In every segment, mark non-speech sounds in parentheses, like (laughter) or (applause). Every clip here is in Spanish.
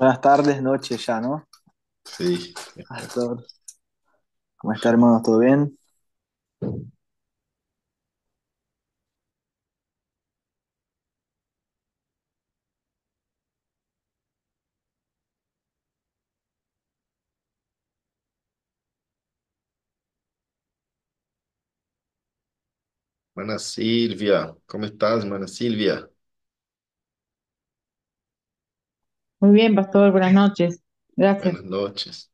Buenas tardes, noches ya, ¿no? Sí. ¿Cómo está, hermano? ¿Todo bien? Buenas, Silvia, ¿cómo estás, hermana Silvia? Muy bien, pastor, buenas noches. Gracias. Buenas noches.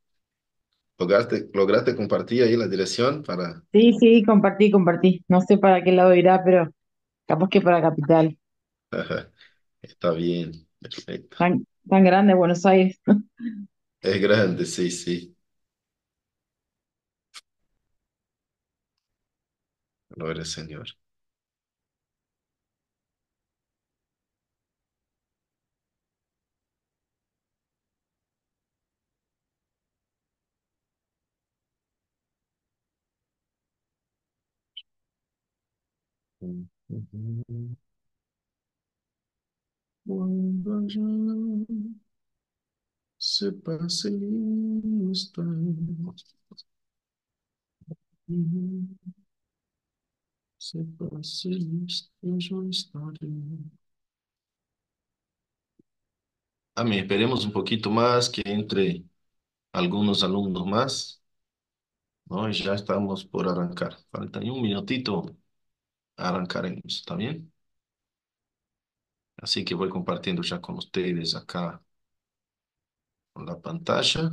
¿Lograste, lograste compartir ahí la dirección para... Sí, sí, compartí, compartí. No sé para qué lado irá, pero capaz que para Capital. (laughs) Está bien, perfecto. Tan, tan grande Buenos Aires. Es grande, sí, sí. Gloria al Señor. Cuando se pase se yo estaré. A mí, esperemos un poquito más que entre algunos alumnos más, ¿no? ya estamos por arrancar. Falta un minutito arrancaremos, también, Así que voy compartiendo ya con ustedes acá con la pantalla.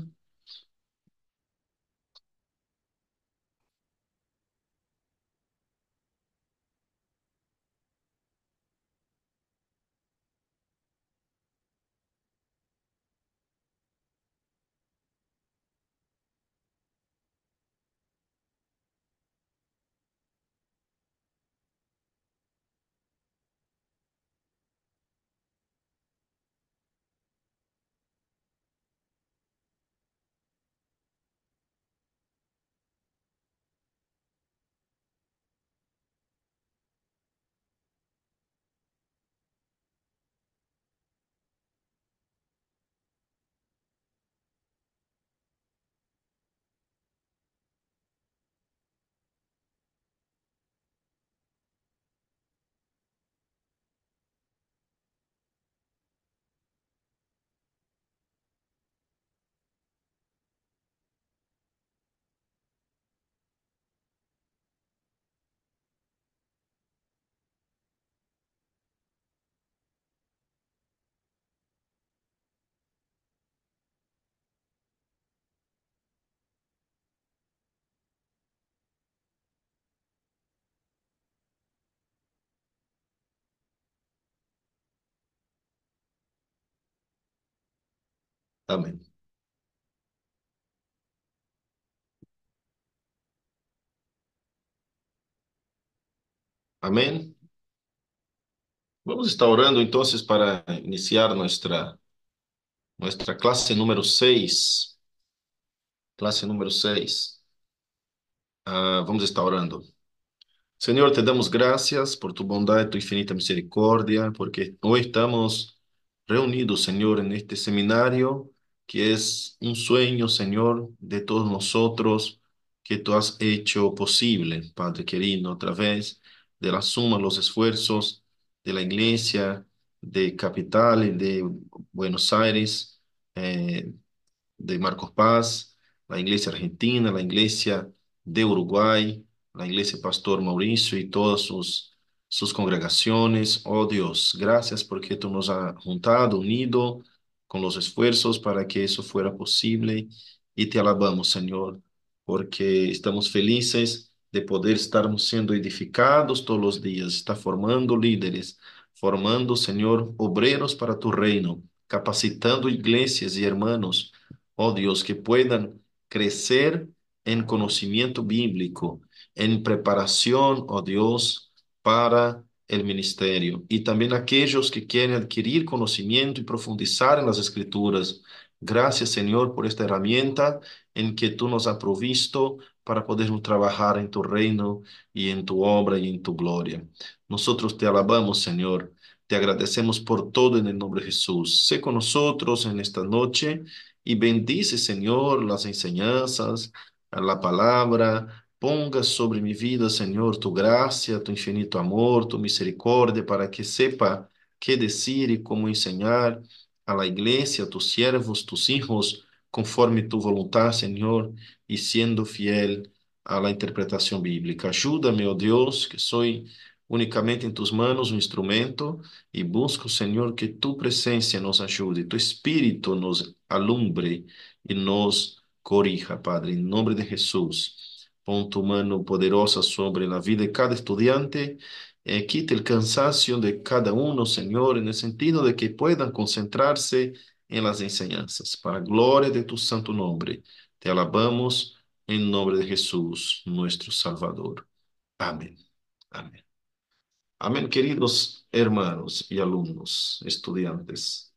Amém. Amém? Vamos estar orando então para iniciar nossa nossa classe número 6. Classe número 6. Ah, vamos estar orando. Senhor, te damos graças por tu bondade, tu infinita misericórdia, porque hoje estamos reunidos, Senhor, neste seminário que es un sueño, Señor, de todos nosotros que tú has hecho posible, Padre querido, otra vez de la suma, los esfuerzos de la Iglesia, de Capital, de Buenos Aires, eh, de Marcos Paz, la Iglesia Argentina, la Iglesia de Uruguay, la Iglesia Pastor Mauricio y todas sus, sus congregaciones. Oh Dios, gracias porque tú nos has juntado, unido con los esfuerzos para que eso fuera posible y te alabamos, Señor, porque estamos felices de poder estar siendo edificados todos los días. Está formando líderes, formando, Señor, obreros para tu reino, capacitando iglesias y hermanos, oh Dios, que puedan crecer en conocimiento bíblico, en preparación, oh Dios, para el ministerio y también aquellos que quieren adquirir conocimiento y profundizar en las escrituras. Gracias, Señor, por esta herramienta en que tú nos has provisto para podernos trabajar en tu reino y en tu obra y en tu gloria. Nosotros te alabamos, Señor. Te agradecemos por todo en el nombre de Jesús. Sé con nosotros en esta noche y bendice, Señor, las enseñanzas, la palabra, Ponga sobre minha vida, Senhor, tu graça, tu infinito amor, tu misericórdia, para que sepa que decir e como ensinar a la a tus siervos, tus hijos, conforme tu voluntad, Senhor, e sendo fiel a la interpretação bíblica. Ajuda-me, oh Deus, que sou unicamente em tus manos um instrumento e busco, Senhor, que tu presença nos ajude, tu espírito nos alumbre e nos corrija, Padre, em nome de Jesus. tu humano poderosa sobre la vida de cada estudiante. Eh, quite el cansancio de cada uno, Señor, en el sentido de que puedan concentrarse en las enseñanzas. Para gloria de tu santo nombre, te alabamos en nombre de Jesús, nuestro Salvador. Amén. Amén. Amén, queridos hermanos y alumnos, estudiantes.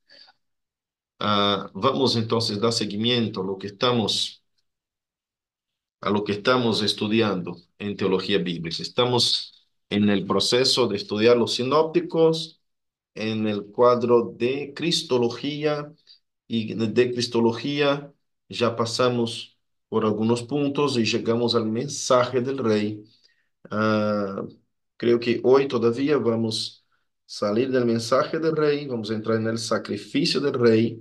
Ah, vamos entonces a dar seguimiento a lo que estamos a lo que estamos estudiando en teología bíblica. Estamos en el proceso de estudiar los sinópticos en el cuadro de Cristología y de Cristología ya pasamos por algunos puntos y llegamos al mensaje del rey. Ah, creo que hoy todavía vamos a salir del mensaje del rey, vamos a entrar en el sacrificio del rey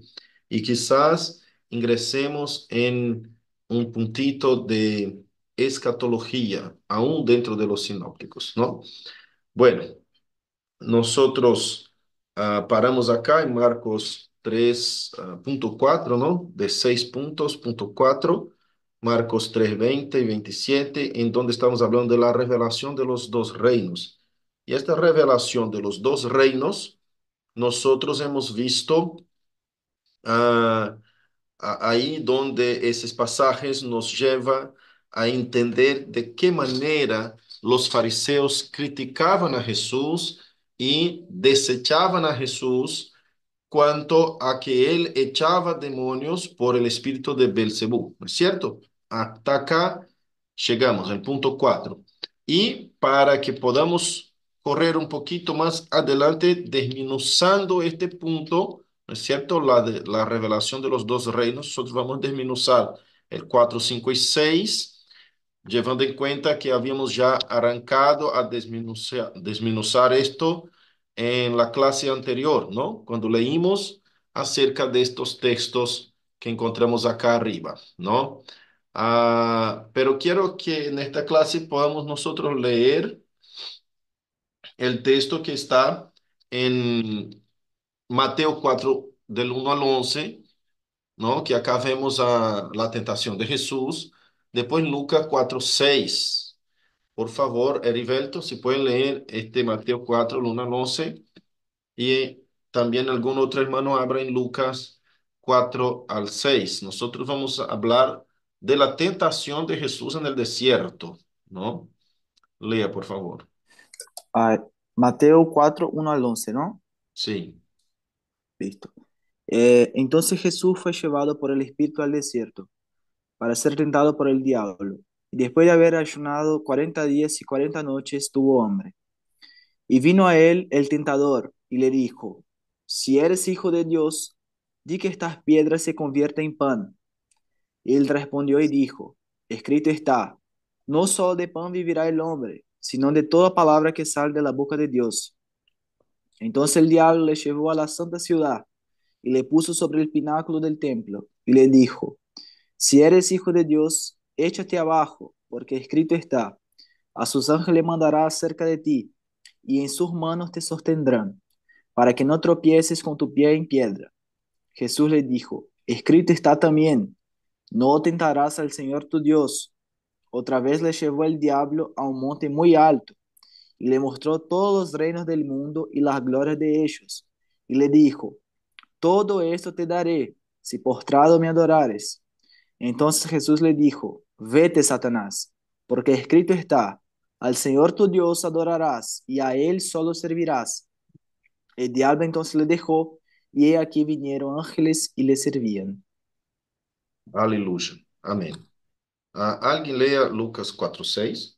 y quizás ingresemos en un puntito de escatología, aún dentro de los sinópticos, ¿no? Bueno, nosotros ah, paramos acá en Marcos 3.4, ah, ¿no? De 6 puntos, punto 4, Marcos 3.20 y 27, en donde estamos hablando de la revelación de los dos reinos. Y esta revelación de los dos reinos, nosotros hemos visto ah, ahí donde esos pasajes nos llevan a entender de qué manera los fariseos criticaban a Jesús y desechaban a Jesús cuanto a que él echaba demonios por el espíritu de Belcebú, ¿no es cierto? Hasta acá llegamos al punto 4. Y para que podamos correr un poquito más adelante, desminuzando este punto, ¿no es cierto? La, la revelación de los dos reinos, nosotros vamos a desminuzar el 4, 5 y 6, llevando en cuenta que habíamos ya arrancado a desminuzar esto en la clase anterior, ¿no? Cuando leímos acerca de estos textos que encontramos acá arriba, ¿no? Ah, pero quiero que en esta clase podamos nosotros leer el texto que está en Mateo 4, del 1 al 11, ¿no? que acá vemos la tentación de Jesús. Después Lucas 4, 6. Por favor, Heriberto, si pueden leer este Mateo 4, 1 al 11. Y eh, también algún otro hermano abra en Lucas 4 al 6. Nosotros vamos a hablar de la tentación de Jesús en el desierto, ¿no? Lea, por favor. Ah, Mateo 4, 1 al 11, ¿no? Sí. Listo. Eh, entonces Jesús fue llevado por el Espíritu al desierto para ser tentado por el diablo. Y después de haber ayunado cuarenta días y cuarenta noches, tuvo hambre. Y vino a él el tentador y le dijo, si eres hijo de Dios, di que estas piedras se conviertan en pan. Y él respondió y dijo, escrito está, no sólo de pan vivirá el hombre, sino de toda palabra que sale de la boca de Dios. Entonces el diablo le llevó a la santa ciudad y le puso sobre el pináculo del templo y le dijo, si eres hijo de Dios, échate abajo, porque escrito está, a sus ángeles mandará cerca de ti y en sus manos te sostendrán, para que no tropieces con tu pie en piedra. Jesús le dijo, escrito está también, no tentarás al Señor tu Dios. Otra vez le llevó el diablo a un monte muy alto y le mostró todos los reinos del mundo y las glorias de ellos. Y le dijo, todo esto te daré si postrado me adorares. Entonces Jesús le dijo, vete, Satanás, porque escrito está, al Señor tu Dios adorarás y a Él solo servirás. El diablo entonces le dejó y he aquí vinieron ángeles y le servían. Aleluya. Amén. Uh, alguien lea Lucas 4, 6.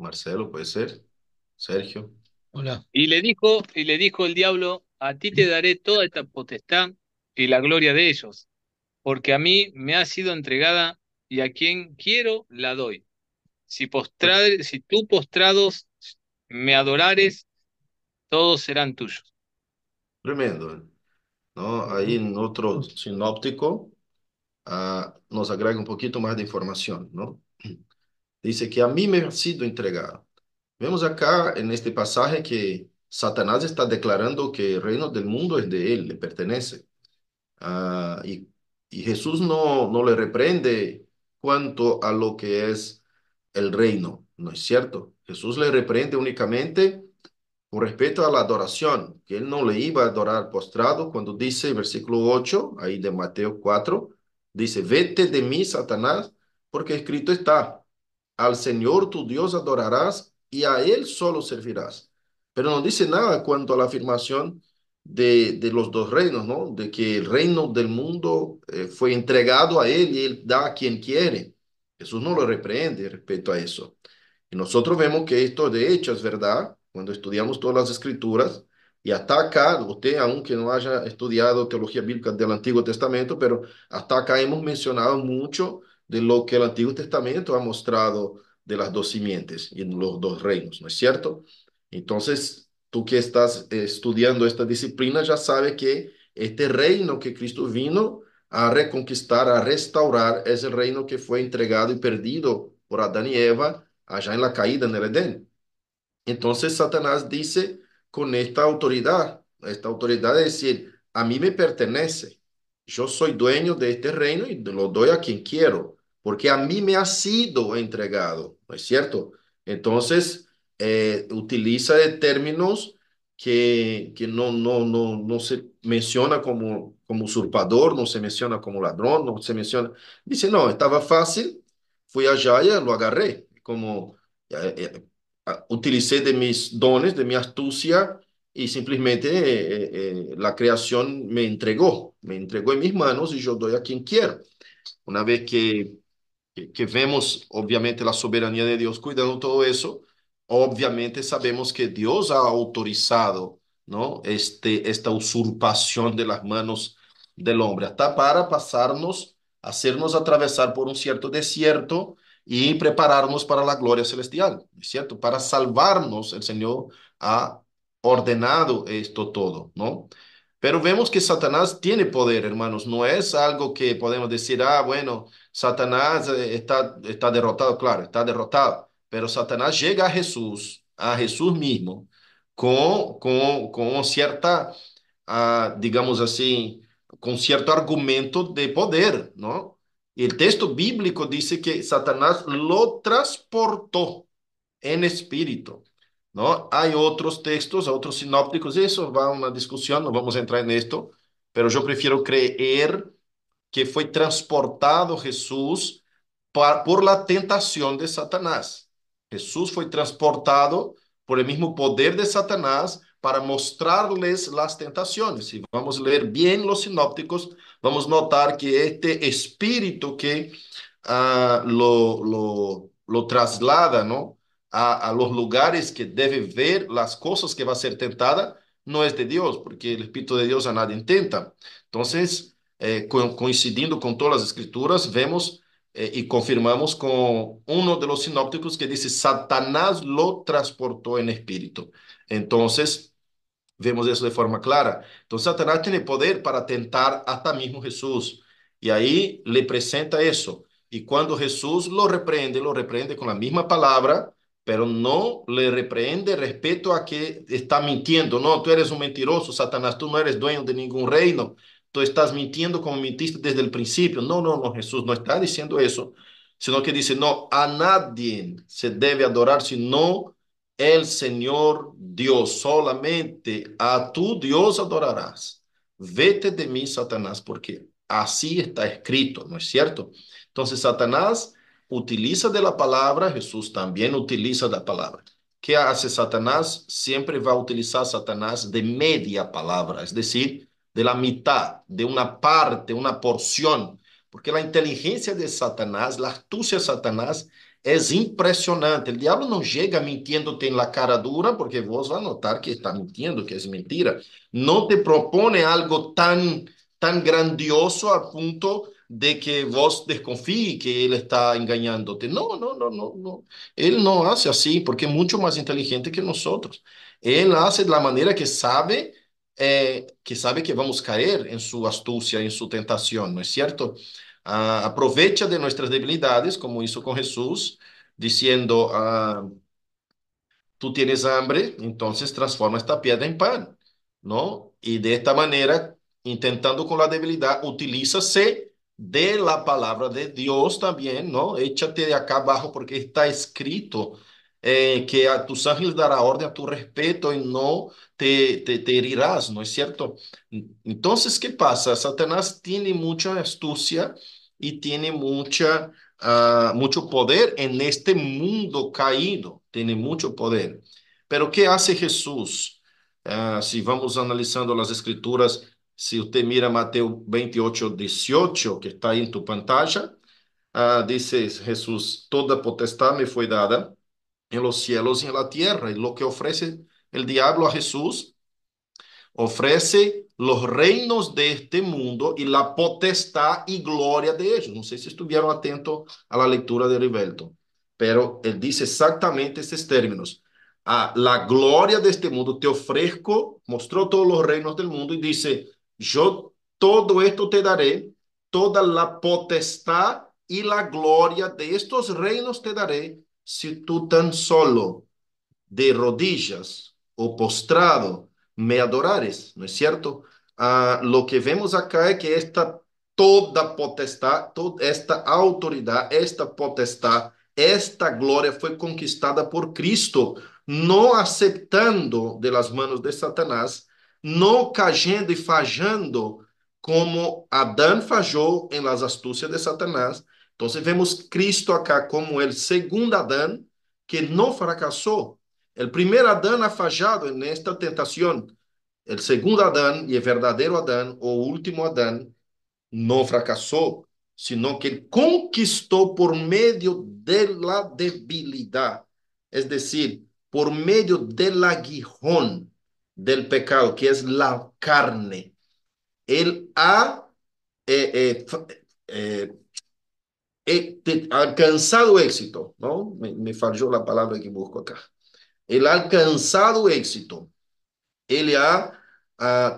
Marcelo, puede ser, Sergio. Hola. Y le dijo, y le dijo el diablo, a ti te daré toda esta potestad y la gloria de ellos, porque a mí me ha sido entregada y a quien quiero la doy. Si, si tú postrados me adorares, todos serán tuyos. Tremendo. ¿eh? ¿no? Ahí en otro sinóptico ah, nos agrega un poquito más de información, ¿no? Dice que a mí me ha sido entregado. Vemos acá en este pasaje que Satanás está declarando que el reino del mundo es de él, le pertenece. Ah, y, Jesús no, no le reprende cuanto a lo que es el reino, ¿no es cierto? Jesús le reprende únicamente con respecto a la adoración, que él no le iba a adorar postrado cuando dice, el versículo 8, ahí de Mateo 4, dice, vete de mí, Satanás, porque escrito está, al Señor tu Dios adorarás y a Él solo servirás. Pero no dice nada cuanto a la afirmación de, los dos reinos, ¿no? De que el reino del mundo eh, fue entregado a Él y Él da a quien quiere. Jesús no lo reprende respecto a eso. Y nosotros vemos que esto de hecho es verdad cuando estudiamos todas las escrituras y hasta acá, usted aunque no haya estudiado teología bíblica del Antiguo Testamento, pero hasta acá hemos mencionado mucho de lo que el Antiguo Testamento ha mostrado de las dos simientes y los dos reinos, ¿no es cierto? Entonces, tú que estás estudiando esta disciplina ya sabes que este reino que Cristo vino a reconquistar, a restaurar, es el reino que fue entregado y perdido por Adán y Eva allá en la caída en el Edén. Entonces Satanás dice con esta autoridad, esta autoridad de decir, a mí me pertenece, yo soy dueño de este reino y lo doy a quien quiero porque a mí me ha sido entregado, ¿no es cierto? Entonces, eh, utiliza términos que, que no, no, no, no se menciona como, como usurpador, no se menciona como ladrón, no se menciona. Dice, no, estaba fácil, fui allá y lo agarré, como eh, eh, utilicé de mis dones, de mi astucia, y simplemente la creación me entregó, me entregó en mis manos y yo doy a quien quiero. Una vez que que, vemos obviamente la soberanía de Dios cuidando todo eso, obviamente sabemos que Dios ha autorizado, ¿no? Este, esta usurpación de las manos del hombre, hasta para pasarnos, hacernos atravesar por un cierto desierto y prepararnos para la gloria celestial, ¿cierto? Para salvarnos, el Señor ha ordenado esto todo, ¿no? Pero vemos que Satanás tiene poder, hermanos. No es algo que podemos decir, ah, bueno, Satanás eh, está, está derrotado, claro, está derrotado. Pero Satanás llega a Jesús, a Jesús mismo, con, con, con cierta, ah, digamos así, con cierto argumento de poder, ¿no? El texto bíblico dice que Satanás lo transportó en espíritu ¿no? Hay otros textos, otros sinópticos, eso va a una discusión, no vamos a entrar en esto, pero yo prefiero creer que fue transportado Jesús por, la tentación de Satanás. Jesús fue transportado por el mismo poder de Satanás para mostrarles las tentaciones. Si vamos a leer bien los sinópticos, vamos a notar que este espíritu que ah, lo, lo, lo traslada, ¿no? a, los lugares que debe ver las cosas que va a ser tentada, no es de Dios, porque el Espíritu de Dios a nadie intenta. Entonces, eh, coincidiendo con todas las escrituras, vemos eh, y confirmamos con uno de los sinópticos que dice, Satanás lo transportó en espíritu. Entonces, vemos eso de forma clara. Entonces, Satanás tiene poder para tentar hasta mismo Jesús. Y ahí le presenta eso. Y cuando Jesús lo reprende, lo reprende con la misma palabra, pero no le reprende respecto a que está mintiendo. No, tú eres un mentiroso, Satanás, tú no eres dueño de ningún reino, tú estás mintiendo como mintiste desde el principio. No, no, no, Jesús no está diciendo eso, sino que dice, no, a nadie se debe adorar sino el Señor Dios, solamente a tu Dios adorarás. Vete de mí, Satanás, porque así está escrito, ¿no es cierto? Entonces, Satanás utiliza de la palabra, Jesús también utiliza la palabra. ¿Qué hace Satanás? Siempre va a utilizar Satanás de media palabra, es decir, de la mitad, de una parte, una porción, porque la inteligencia de Satanás, la astucia de Satanás es impresionante. El diablo no llega mintiéndote en la cara dura, porque vos vas a notar que está mintiendo, que es mentira. No te propone algo tan, tan grandioso a punto de que vos desconfíe que él está engañándote. No, no, no, no, no. Él no hace así porque es mucho más inteligente que nosotros. Él hace de la manera que sabe eh, que sabe que vamos a caer en su astucia, en su tentación, ¿no es cierto? Ah, aprovecha de nuestras debilidades, como hizo con Jesús, diciendo, ah, tú tienes hambre, entonces transforma esta piedra en pan, ¿no? Y de esta manera, intentando con la debilidad, utiliza se de la palabra de Dios también, ¿no? Échate de acá abajo porque está escrito eh, que a tus ángeles dará orden a tu respeto y no te, te, herirás, ¿no es cierto? Entonces, ¿qué pasa? Satanás tiene mucha astucia y tiene mucha, ah, mucho poder en este mundo caído, tiene mucho poder. Pero ¿qué hace Jesús? Ah, si vamos analizando las escrituras, si usted mira Mateo 28, 18, que está en tu pantalla, ah, dice Jesús, toda potestad me fue dada en los cielos y en la tierra. Y lo que ofrece el diablo a Jesús, ofrece los reinos de este mundo y la potestad y gloria de ellos. No sé si estuvieron atentos a la lectura de Rivelto, pero él dice exactamente estos términos. A ah, la gloria de este mundo te ofrezco, mostró todos los reinos del mundo y dice, yo todo esto te daré, toda la potestad y la gloria de estos reinos te daré, si tú tan solo de rodillas o postrado me adorares, ¿no es cierto? Ah, lo que vemos acá es que esta toda potestad, toda esta autoridad, esta potestad, esta gloria fue conquistada por Cristo, no aceptando de las manos de Satanás não caindo e fajando como Adão fajou em las astúcias de Satanás. Então, vemos Cristo acá como o segundo Adão, que não fracassou. O primeiro Adão ha fajado nesta tentação. O segundo Adão e o verdadeiro Adão, o último Adão, não fracassou, sino que ele conquistou por meio de la debilidade, es decir, por meio del aguijón del pecado, que es la carne. Él eh, eh, eh, ha alcanzado éxito, ¿no? Me, falló la palabra que busco acá. Él ha alcanzado éxito. Él ha,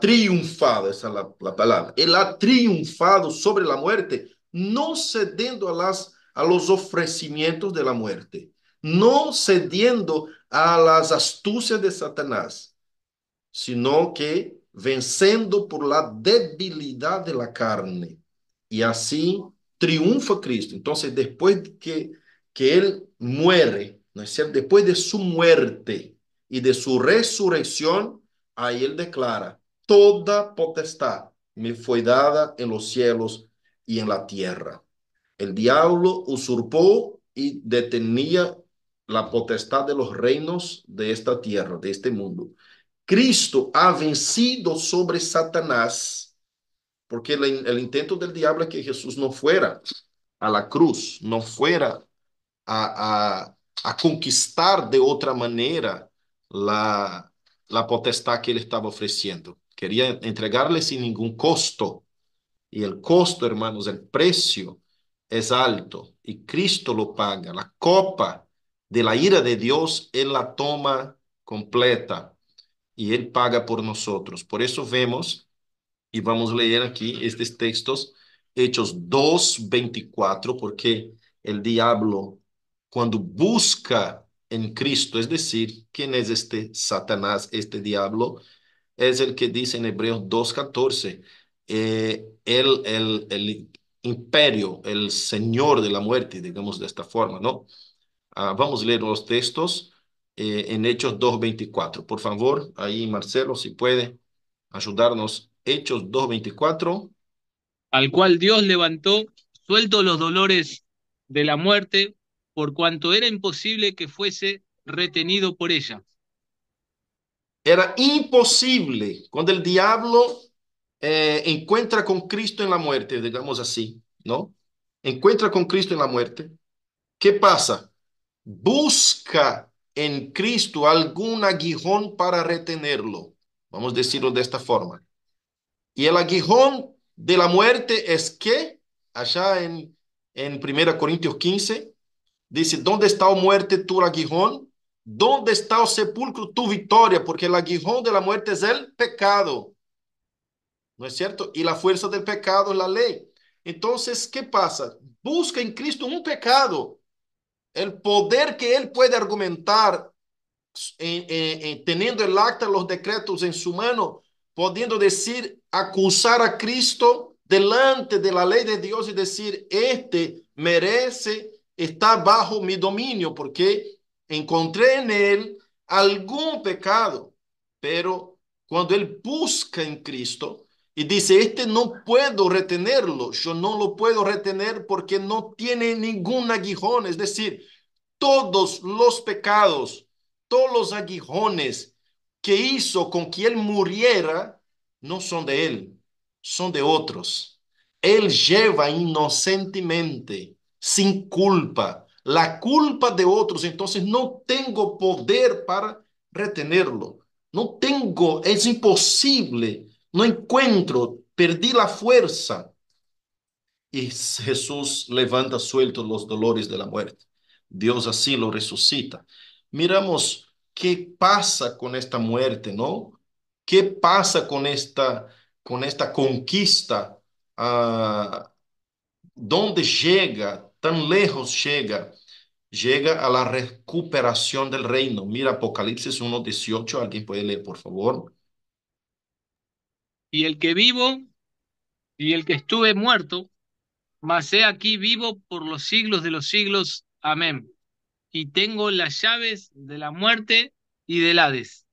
triunfado, esa es la, la, palabra. Él ha triunfado sobre la muerte, no cediendo a, las, a los ofrecimientos de la muerte, no cediendo a las astucias de Satanás sino que venciendo por la debilidad de la carne. Y así triunfa Cristo. Entonces, después que, Él muere, es Después de su muerte y de su resurrección, ahí Él declara, toda potestad me fue dada en los cielos y en la tierra. El diablo usurpó y detenía la potestad de los reinos de esta tierra, de este mundo. Cristo ha vencido sobre Satanás, porque el, intento del diablo es que Jesús no fuera a la cruz, no fuera a, conquistar de otra manera la, potestad que él estaba ofreciendo. Quería entregarle sin ningún costo. Y el costo, hermanos, el precio es alto y Cristo lo paga. La copa de la ira de Dios, Él la toma completa y Él paga por nosotros. Por eso vemos, y vamos a leer aquí estos textos, Hechos 2, 24, porque el diablo, cuando busca en Cristo, es decir, ¿quién es este Satanás, este diablo? Es el que dice en Hebreos 2, 14, eh, el, el, el imperio, el señor de la muerte, digamos de esta forma, ¿no? Ah, vamos a leer los textos. Eh, en Hechos 2.24. Por favor, ahí Marcelo, si puede ayudarnos. Hechos 2.24. Al cual Dios levantó, suelto los dolores de la muerte, por cuanto era imposible que fuese retenido por ella. Era imposible cuando el diablo eh, encuentra con Cristo en la muerte, digamos así, ¿no? Encuentra con Cristo en la muerte. ¿Qué pasa? Busca en Cristo algún aguijón para retenerlo. Vamos a decirlo de esta forma. Y el aguijón de la muerte es que, allá en, en 1 Corintios 15, dice, ¿dónde está o oh muerte tu aguijón? ¿Dónde está el oh sepulcro tu victoria? Porque el aguijón de la muerte es el pecado. ¿No es cierto? Y la fuerza del pecado es la ley. Entonces, ¿qué pasa? Busca en Cristo un pecado el poder que él puede argumentar en, teniendo el acta, los decretos en su mano, pudiendo decir, acusar a Cristo delante de la ley de Dios y decir, este merece estar bajo mi dominio porque encontré en él algún pecado, pero cuando él busca en Cristo, y dice, este no puedo retenerlo, yo no lo puedo retener porque no tiene ningún aguijón, es decir, todos los pecados, todos los aguijones que hizo con que él muriera, no son de él, son de otros. Él lleva inocentemente, sin culpa, la culpa de otros, entonces no tengo poder para retenerlo, no tengo, es imposible no encuentro, perdí la fuerza. Y Jesús levanta suelto los dolores de la muerte. Dios así lo resucita. Miramos qué pasa con esta muerte, ¿no? ¿Qué pasa con esta, con esta conquista? Ah, ¿Dónde llega? ¿Tan lejos llega? Llega a la recuperación del reino. Mira Apocalipsis 1.18. ¿Alguien puede leer, por favor? y el que vivo y el que estuve muerto, mas he aquí vivo por los siglos de los siglos. Amén. Y tengo las llaves de la muerte y del Hades.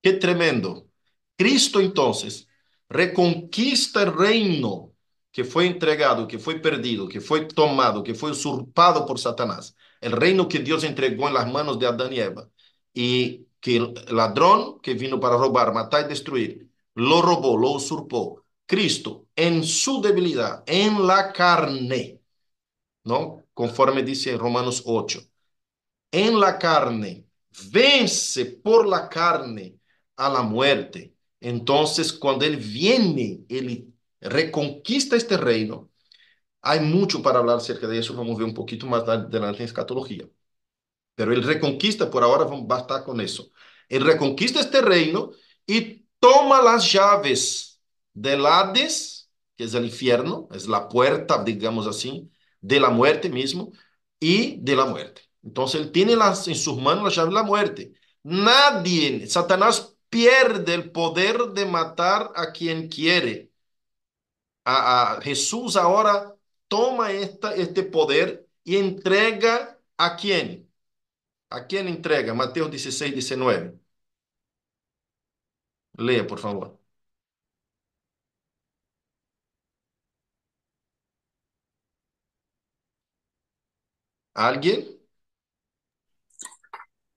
Qué tremendo. Cristo entonces reconquista el reino que fue entregado, que fue perdido, que fue tomado, que fue usurpado por Satanás. El reino que Dios entregó en las manos de Adán y Eva. Y que el ladrón que vino para robar, matar y destruir, lo robó, lo usurpó. Cristo en su debilidad, en la carne, ¿no? Conforme dice Romanos 8, en la carne, vence por la carne a la muerte. Entonces, cuando Él viene, Él reconquista este reino. Hay mucho para hablar acerca de eso, vamos a ver un poquito más adelante en escatología. Pero Él reconquista, por ahora basta con eso. Él reconquista este reino y toma las llaves del Hades, que es el infierno, es la puerta, digamos así, de la muerte mismo y de la muerte. Entonces él tiene las, en sus manos las llaves de la muerte. Nadie, Satanás pierde el poder de matar a quien quiere. A, Jesús ahora toma esta, este poder y entrega a quien? ¿A quién entrega? Mateo 16, 19. Lee, por favor. ¿Alguien?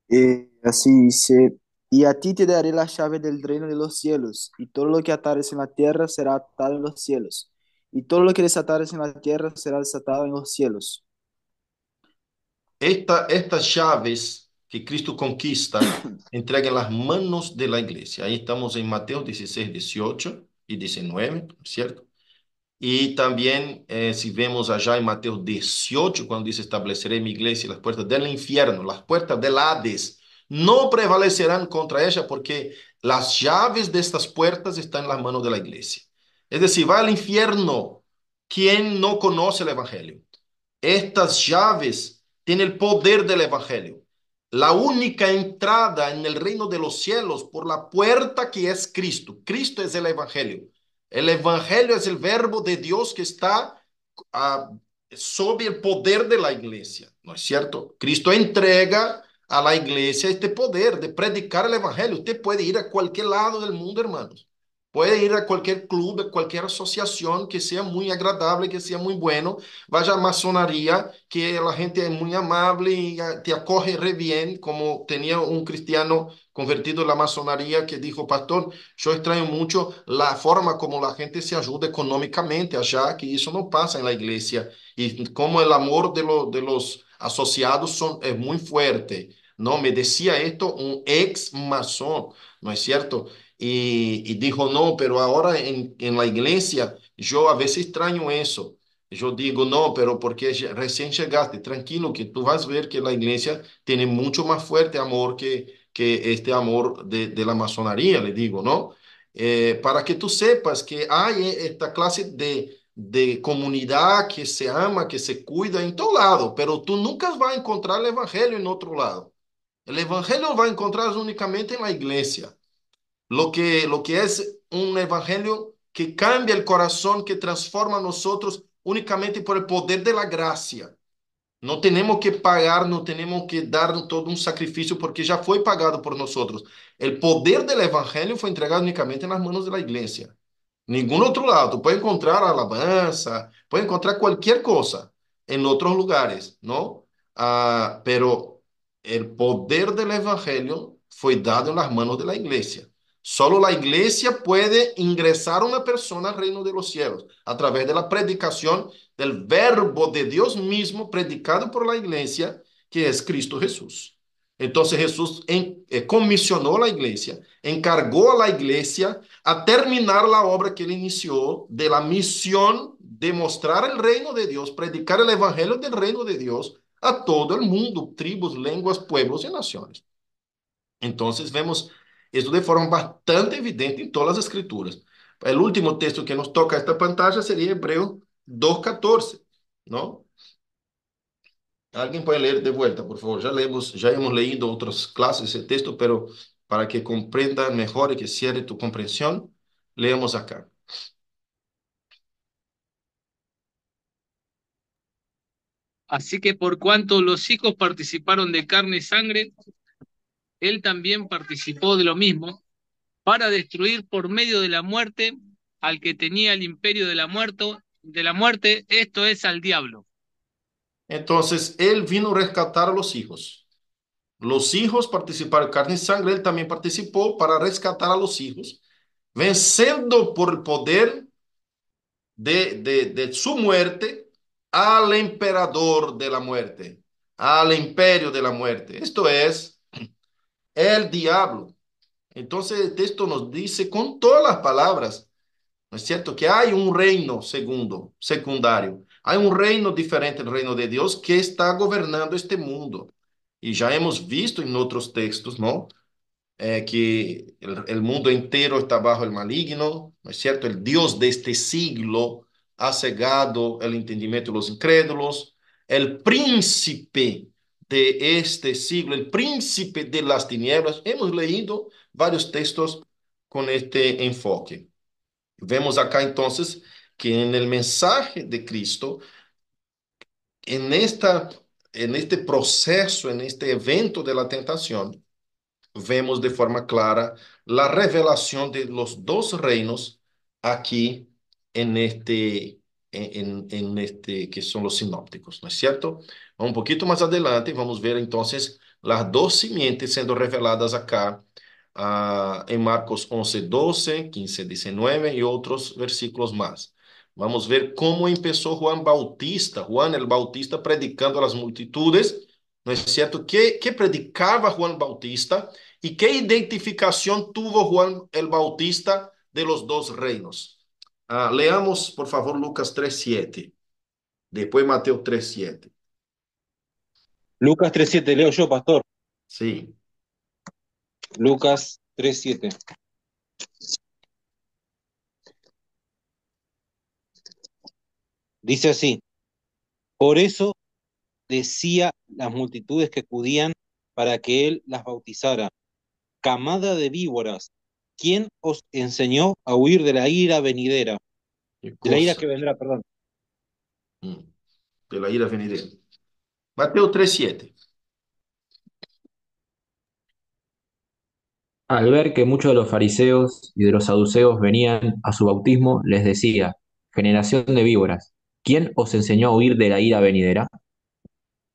Eh, así dice, y a ti te daré la llave del reino de los cielos, y todo lo que atares en la tierra será atado en los cielos, y todo lo que desatares en la tierra será desatado en los cielos. Esta, estas llaves que Cristo conquista, (coughs) entrega en las manos de la iglesia. Ahí estamos en Mateo 16, 18 y 19, ¿cierto? Y también eh, si vemos allá en Mateo 18, cuando dice, estableceré mi iglesia las puertas del infierno, las puertas del Hades, no prevalecerán contra ella porque las llaves de estas puertas están en las manos de la iglesia. Es decir, va al infierno quien no conoce el Evangelio. Estas llaves tienen el poder del Evangelio la única entrada en el reino de los cielos por la puerta que es Cristo. Cristo es el Evangelio. El Evangelio es el verbo de Dios que está ah, sobre el poder de la iglesia, ¿no es cierto? Cristo entrega a la iglesia este poder de predicar el Evangelio. Usted puede ir a cualquier lado del mundo, hermanos. Puede ir a cualquier club, a cualquier asociación que sea muy agradable, que sea muy bueno. Vaya a masonería, que la gente es muy amable y ah, te acoge re bien, como tenía un cristiano convertido en la masonería que dijo, pastor, yo extraño mucho la forma como la gente se ayuda económicamente allá, que eso no pasa en la iglesia. Y como el amor de, los asociados son, es muy fuerte. No, me decía esto un ex masón, ¿no es cierto? y, dijo, no, pero ahora en, la iglesia yo a veces extraño eso. Yo digo, no, pero porque recién llegaste, tranquilo, que tú vas a ver que la iglesia tiene mucho más fuerte amor que, que este amor de, la masonería, le digo, ¿no? Eh, para que tú sepas que hay e, esta clase de, de comunidad que se ama, que se cuida en todo lado, pero tú nunca vas a encontrar el Evangelio en otro lado. El Evangelio va a encontrar únicamente en la iglesia lo que, lo que es un evangelio que cambia el corazón, que transforma a nosotros únicamente por el poder de la gracia. No tenemos que pagar, no tenemos que dar todo un sacrificio porque ya fue pagado por nosotros. El poder del Evangelio fue entregado únicamente en las manos de la iglesia. Ningún otro lado. Puede encontrar alabanza, puede encontrar cualquier cosa en otros lugares, ¿no? Ah, pero el poder del Evangelio fue dado en las manos de la iglesia. Solo la iglesia puede ingresar a una persona al reino de los cielos a través de la predicación del verbo de Dios mismo predicado por la iglesia, que es Cristo Jesús. Entonces Jesús eh, comisionó a la iglesia, encargó a la iglesia a terminar la obra que él inició de la misión de mostrar el reino de Dios, predicar el evangelio del reino de Dios a todo el mundo, tribus, lenguas, pueblos y naciones. Entonces vemos esto de forma bastante evidente en todas las escrituras. El último texto que nos toca esta pantalla sería Hebreo 2:14, ¿no? Alguien puede leer de vuelta, por favor. Ya leemos ya hemos leído otras clases ese texto, pero para que comprenda mejor y que cierre tu comprensión, leemos acá. Así que por cuanto los hijos participaron de carne y sangre, él también participó de lo mismo para destruir por medio de la muerte al que tenía el imperio de la muerte, de la muerte, esto es al diablo. Entonces, él vino a rescatar a los hijos. Los hijos participaron carne y sangre, él también participó para rescatar a los hijos, venciendo por poder de, de su muerte al emperador de la muerte, al imperio de la muerte. Esto es el diablo. Entonces el texto nos dice con todas las palabras, ¿no es cierto? Que hay un reino segundo, secundario. Hay un reino diferente, el reino de Dios, que está gobernando este mundo. Y ya hemos visto en otros textos, ¿no? Eh, que el, el, mundo entero está bajo el maligno, ¿no es cierto? El Dios de este siglo ha cegado el entendimiento de los incrédulos. El príncipe de este siglo, el príncipe de las tinieblas. Hemos leído varios textos con este enfoque. Vemos acá entonces que en el mensaje de Cristo, en, esta, en este proceso, en este evento de la tentación, vemos de forma clara la revelación de los dos reinos aquí en este en, este, que son los sinópticos, ¿no es cierto? Un poquito más adelante vamos a ver entonces las dos simientes siendo reveladas acá ah, en Marcos 11, 12, 15, 19 y otros versículos más. Vamos a ver cómo empezó Juan Bautista, Juan el Bautista predicando a las multitudes, ¿no es cierto? ¿Qué, qué predicaba Juan Bautista y qué identificación tuvo Juan el Bautista de los dos reinos? Ah, leamos, por favor, Lucas 3.7. Después Mateo 3.7. Lucas 3.7, leo yo, pastor. Sí. Lucas 3.7. Dice así, por eso decía las multitudes que acudían para que él las bautizara, camada de víboras, ¿Quién os enseñó a huir de la ira venidera? De la ira que vendrá, perdón. Mm, de la ira venidera. Mateo 3.7. Al ver que muchos de los fariseos y de los saduceos venían a su bautismo, les decía, generación de víboras, ¿quién os enseñó a huir de la ira venidera?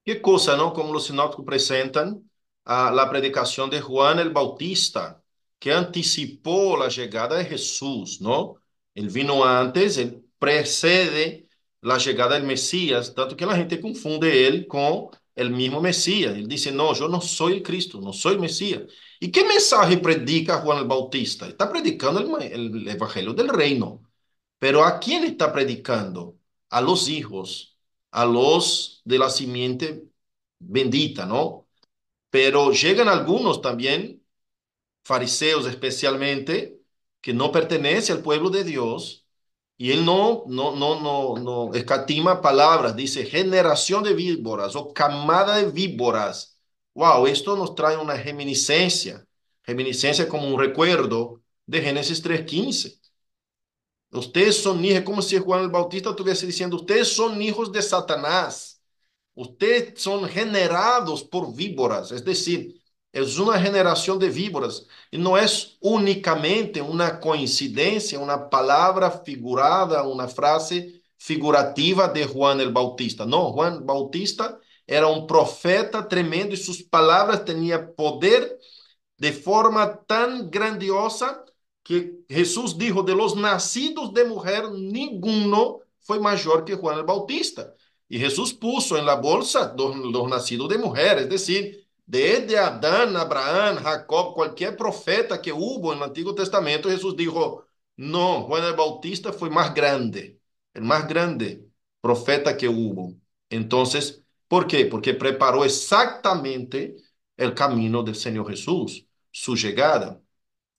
Qué cosa, ¿no? Como los sinópticos presentan a la predicación de Juan el Bautista que anticipó la llegada de Jesús, ¿no? Él vino antes, él precede la llegada del Mesías, tanto que la gente confunde él con el mismo Mesías. Él dice, no, yo no soy el Cristo, no soy Mesías. ¿Y qué mensaje predica Juan el Bautista? Está predicando el Evangelio del Reino. Pero ¿a quién está predicando? A los hijos, a los de la simiente bendita, ¿no? Pero llegan algunos también fariseos especialmente, que no pertenece al pueblo de Dios, y él no, no, no, no, no escatima palabras, dice generación de víboras o camada de víboras. Wow, esto nos trae una reminiscencia, reminiscencia como un recuerdo de Génesis 3.15. Ustedes son hijos, como si Juan el Bautista estuviese diciendo, ustedes son hijos de Satanás, ustedes son generados por víboras, es decir, É uma geração de víboras. E não é unicamente uma coincidência, uma palavra figurada, uma frase figurativa de Juan el Bautista. Não, Juan Bautista era um profeta tremendo e suas palavras tinham poder de forma tão grandiosa que Jesus dijo: de los nascidos de mulher, ninguno foi maior que Juan el Bautista. E Jesus puso em la bolsa dos, dos nascidos de mulher, es é decir, Desde Adão, Abraão, Jacob, qualquer profeta que hubo no Antigo Testamento, Jesus dijo, não, Juan Bautista foi mais grande, o mais grande profeta que hubo. Então, por quê? Porque preparou exatamente o caminho do Senhor Jesus, sua chegada,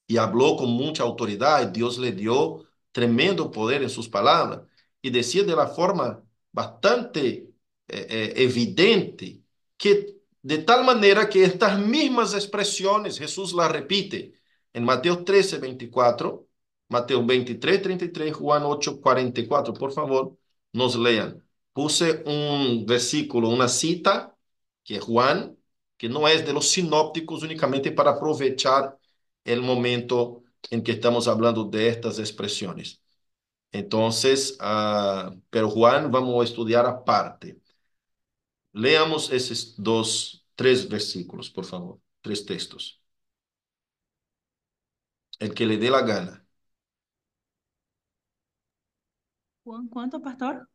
e falou com muita autoridade, Deus lhe deu tremendo poder em suas palavras, e dizia de uma forma bastante eh, eh evidente que De tal manera que estas mismas expresiones Jesús las repite en Mateo 13, 24, Mateo 23, 33, Juan 8, 44. Por favor, nos lean. Puse un versículo, una cita, que Juan, que no es de los sinópticos únicamente para aprovechar el momento en que estamos hablando de estas expresiones. Entonces, ah, pero Juan vamos a estudiar aparte. Leamos esos dos tres versículos, por favor, tres textos. El que le dé la gana. Juan, ¿cuánto, pastor?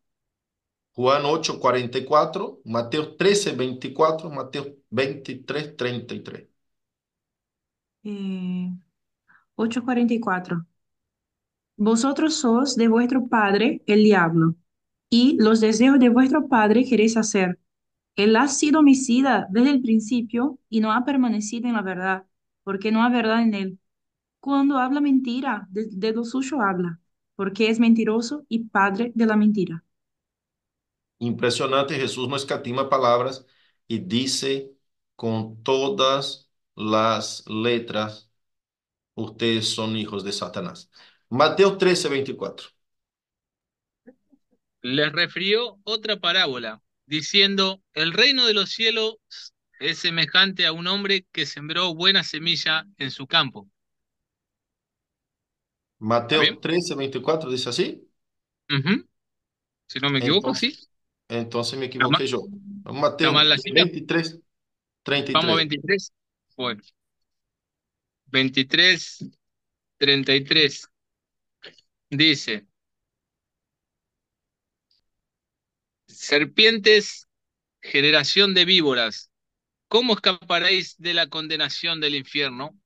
Juan 8, 44, Mateo 13, 24, Mateo 23, 33. Eh, 8, 44. Vosotros sos de vuestro padre el diablo, y los deseos de vuestro padre queréis hacer él ha sido homicida desde el principio y no ha permanecido en la verdad, porque no hay verdad en él. Cuando habla mentira, de, lo suyo habla, porque es mentiroso y padre de la mentira. Impresionante, Jesús no escatima palabras y dice con todas las letras, ustedes son hijos de Satanás. Mateo 13, 24. Les refirió otra parábola diciendo, el reino de los cielos es semejante a un hombre que sembró buena semilla en su campo. Mateo 13, 24 dice así. Si no me equivoco, sí. Entonces me equivoqué yo. Mateo 23, 33. Vamos a 23. Bueno. 23, 33. Dice, serpientes, generación de víboras, ¿cómo escaparéis de la condenación del infierno?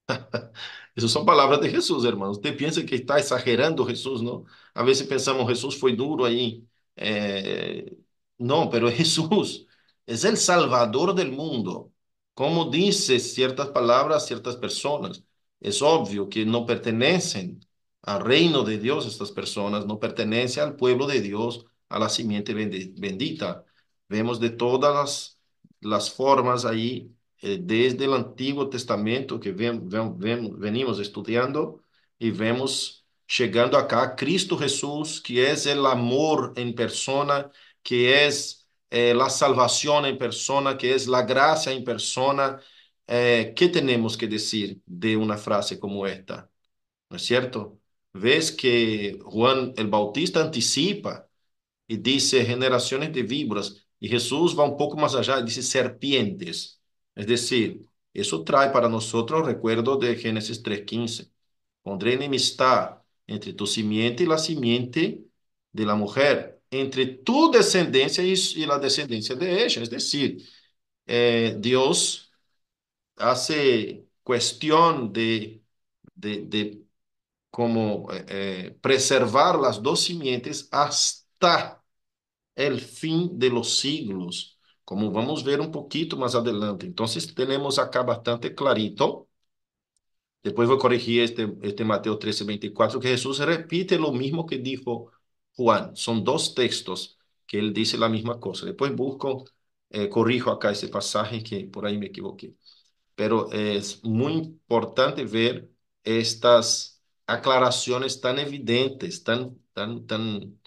(laughs) Esas son palabras de Jesús, hermanos. Usted piensa que está exagerando Jesús, ¿no? A veces pensamos, Jesús fue duro ahí. Eh, no, pero Jesús es el salvador del mundo. Como dice ciertas palabras ciertas personas, es obvio que no pertenecen al reino de Dios estas personas, no pertenecen al pueblo de Dios a la simiente bendita. Vemos de todas las, formas ahí, eh, desde el Antiguo Testamento que ven, venimos estudiando y vemos llegando acá Cristo Jesús, que es el amor en persona, que es eh, la salvación en persona, que es la gracia en persona. Eh, ¿Qué tenemos que decir de una frase como esta? ¿No es cierto? Ves que Juan el Bautista anticipa e disse generaciones de víboras. E Jesus vai um pouco mais allá e diz serpientes. É decir, isso traz para nós o recuerdo de Gênesis 3.15. Pondré enemistad entre tu simiente e la simiente de la mujer, entre tu descendência e y la descendência de ella. Es decir, eh, Dios hace questão de, de, de como eh, eh, preservar las dos simientes hasta hasta el fin de los siglos, como vamos a ver un poquito más adelante. Entonces tenemos acá bastante clarito. Después voy a corregir este, este Mateo 13, 24, que Jesús repite lo mismo que dijo Juan. Son dos textos que él dice la misma cosa. Después busco, eh, corrijo acá ese pasaje que por ahí me equivoqué. Pero es muy importante ver estas aclaraciones tan evidentes, tan, tan, tan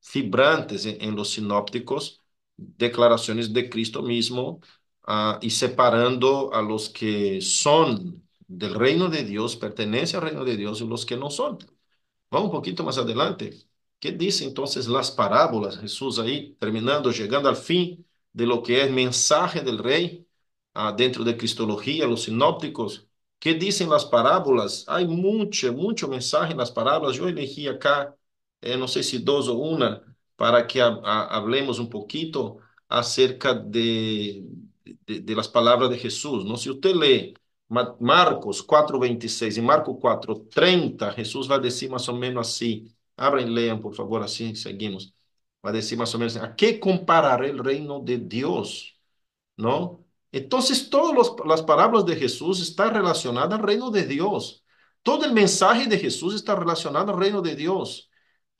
fibrantes en, los sinópticos, declaraciones de Cristo mismo ah, y separando a los que son del reino de Dios, pertenece al reino de Dios y los que no son. Vamos un poquito más adelante. ¿Qué dice entonces las parábolas? Jesús ahí terminando, llegando al fin de lo que es mensaje del rey ah, dentro de Cristología, los sinópticos. ¿Qué dicen las parábolas? Hay mucho, mucho mensaje en las parábolas. Yo elegí acá eh, no sé si dos o una, para que hablemos un poquito acerca de, de, las palabras de Jesús. ¿no? Si usted lee Marcos 4:26 y Marcos 4:30, Jesús va a decir más o menos así. Abren, lean, por favor, así seguimos. Va a decir más o menos, ¿a qué comparar el reino de Dios? ¿No? Entonces, todas las palabras de Jesús están relacionadas al reino de Dios. Todo el mensaje de Jesús está relacionado al reino de Dios.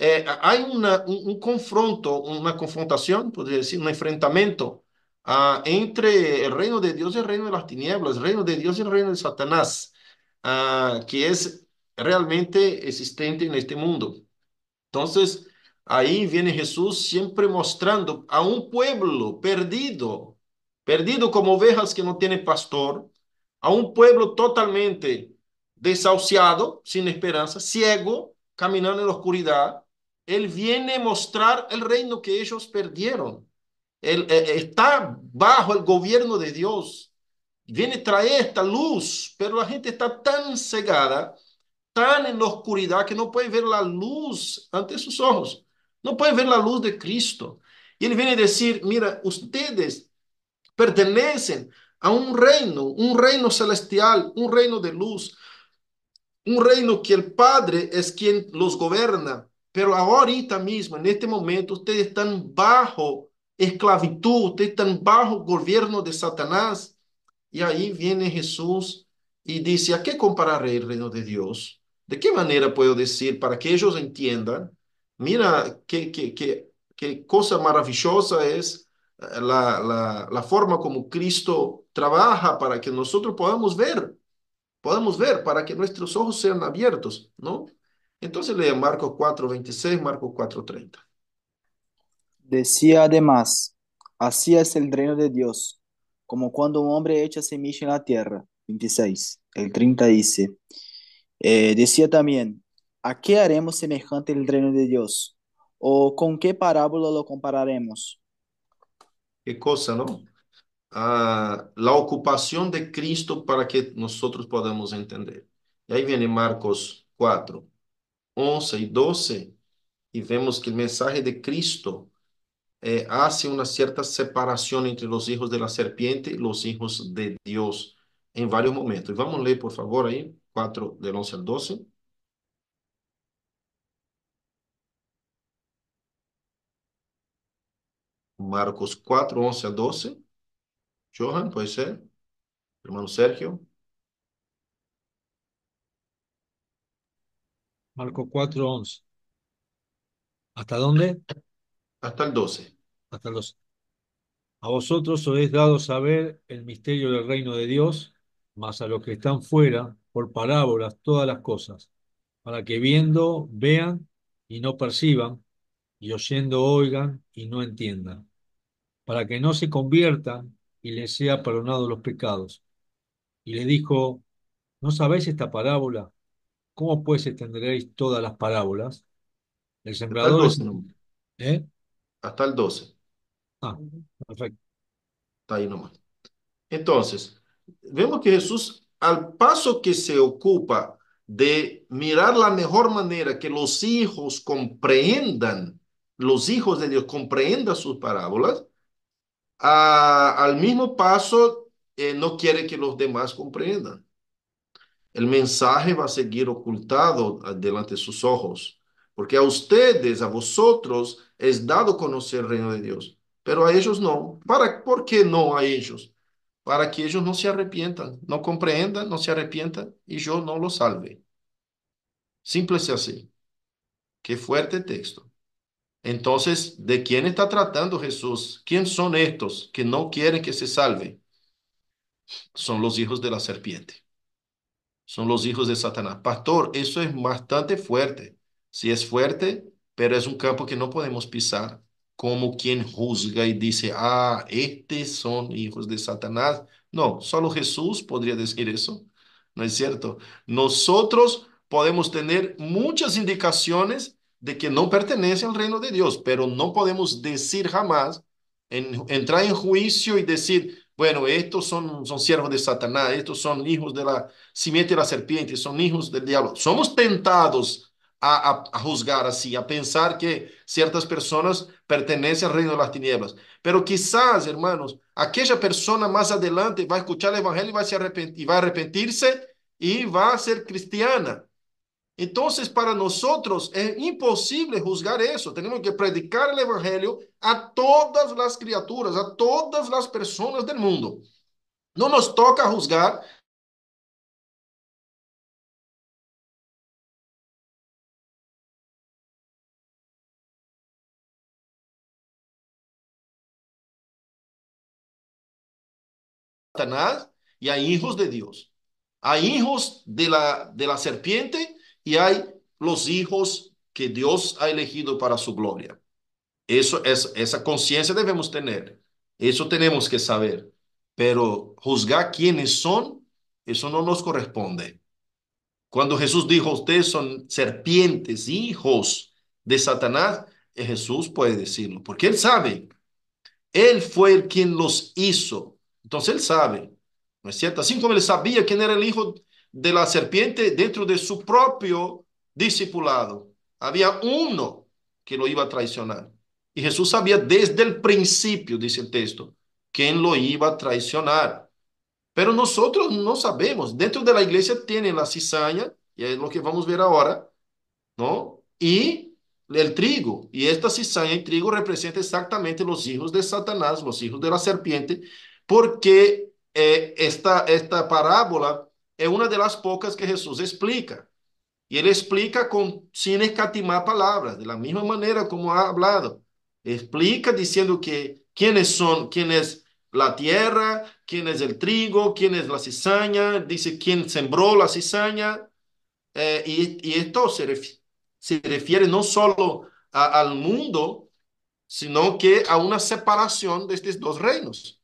Eh, hay un, un, confronto, una confrontación, podría decir, un enfrentamiento ah, entre el reino de Dios y el reino de las tinieblas, el reino de Dios y el reino de Satanás, ah, que es realmente existente en este mundo. Entonces, ahí viene Jesús siempre mostrando a un pueblo perdido, perdido como ovejas que no tiene pastor, a un pueblo totalmente desahuciado, sin esperanza, ciego, caminando en la oscuridad, él viene a mostrar el reino que ellos perdieron. Él eh, eh, está bajo el gobierno de Dios. Viene a traer esta luz, pero la gente está tan cegada, tan en la oscuridad que no puede ver la luz ante sus ojos. No puede ver la luz de Cristo. Y él viene a decir, mira, ustedes pertenecen a un reino, un reino celestial, un reino de luz, un reino que el Padre es quien los gobierna, pero ahorita mismo, en este momento, ustedes están bajo esclavitud, ustedes están bajo gobierno de Satanás. Y ahí viene Jesús y dice, ¿a qué compararé el reino de Dios? ¿De qué manera puedo decir para que ellos entiendan? Mira qué, qué, cosa maravillosa es eh, la, la forma como Cristo trabaja para que nosotros podamos ver, podamos ver, para que nuestros ojos sean abiertos, ¿no? Entonces lee Marcos 4:26, Marcos 4:30. Decía además, así es el reino de Dios, como cuando un hombre echa semilla en la tierra. 26. El 30 dice, eh, decía también, ¿a qué haremos semejante el reino de Dios? ¿O con qué parábola lo compararemos? Qué cosa, ¿no? Ah, la ocupación de Cristo para que nosotros podamos entender. Y ahí viene Marcos 4. 11 y 12, y vemos que el mensaje de Cristo eh, hace una cierta separación entre los hijos de la serpiente y los hijos de Dios en varios momentos. Y vamos a leer, por favor, ahí 4 del 11 al 12. Marcos 4, 11 a 12. Johan, puede ser. Hermano Sergio. Marco 4, 11. ¿Hasta dónde? Hasta el 12. Hasta el 12. A vosotros os es dado saber el misterio del reino de Dios, mas a los que están fuera, por parábolas, todas las cosas, para que viendo vean y no perciban, y oyendo oigan y no entiendan, para que no se conviertan y les sea perdonado los pecados. Y le dijo, ¿no sabéis esta parábola? ¿cómo pues tendréis todas las parábolas? El sembrador Hasta el 12. ¿Eh? Hasta el 12. Ah, perfecto. Está ahí nomás. Entonces, vemos que Jesús, al paso que se ocupa de mirar la mejor manera que los hijos comprendan, los hijos de Dios comprendan sus parábolas, al mismo paso eh, no quiere que los demás comprendan el mensaje va a seguir ocultado delante de sus ojos, porque a ustedes, a vosotros, es dado conocer el reino de Dios, pero a ellos no. ¿Para, ¿Por qué no a ellos? Para que ellos no se arrepientan, no comprendan, no se arrepientan y yo no los salve. Simple es así. Qué fuerte texto. Entonces, ¿de quién está tratando Jesús? ¿Quién son estos que no quieren que se salve? Son los hijos de la serpiente son los hijos de Satanás. Pastor, eso es bastante fuerte. Sí es fuerte, pero es un campo que no podemos pisar como quien juzga y dice, ah, estos son hijos de Satanás. No, solo Jesús podría decir eso. ¿No es cierto? Nosotros podemos tener muchas indicaciones de que no pertenece al reino de Dios, pero no podemos decir jamás, entrar en juicio y decir, bueno, estos son, son siervos de Satanás, estos son hijos de la simiente de la serpiente, son hijos del diablo. Somos tentados a, juzgar así, a pensar que ciertas personas pertenecen al reino de las tinieblas. Pero quizás, hermanos, aquella persona más adelante va a escuchar el evangelio va a, y va a arrepentirse y va a ser cristiana. Entonces, para nosotros es imposible juzgar eso. Tenemos que predicar el Evangelio a todas las criaturas, a todas las personas del mundo. No nos toca juzgar y a hijos de Dios, a hijos de la, de la serpiente y hay los hijos que Dios ha elegido para su gloria. Eso es, esa conciencia debemos tener. Eso tenemos que saber. Pero juzgar quiénes son, eso no nos corresponde. Cuando Jesús dijo, ustedes son serpientes, hijos de Satanás, eh, Jesús puede decirlo, porque él sabe. Él fue el quien los hizo. Entonces él sabe. ¿No es cierto? Así como él sabía quién era el hijo de la serpiente dentro de su propio discipulado. Había uno que lo iba a traicionar. Y Jesús sabía desde el principio, dice el texto, quién lo iba a traicionar. Pero nosotros no sabemos. Dentro de la iglesia tienen la cizaña, y es lo que vamos a ver ahora, ¿no? Y el trigo. Y esta cizaña y trigo representa exactamente los hijos de Satanás, los hijos de la serpiente, porque eh, esta, esta parábola es una de las pocas que Jesús explica. Y él explica sin escatimar palabras. De la misma manera como ha hablado. Explica diciendo que son quién es la tierra, quién es el trigo, quién es la cizaña, dice quién sembró la cizaña. Eh, y, esto se, se, refiere no solo al mundo, sino que a una separación de estos dos reinos,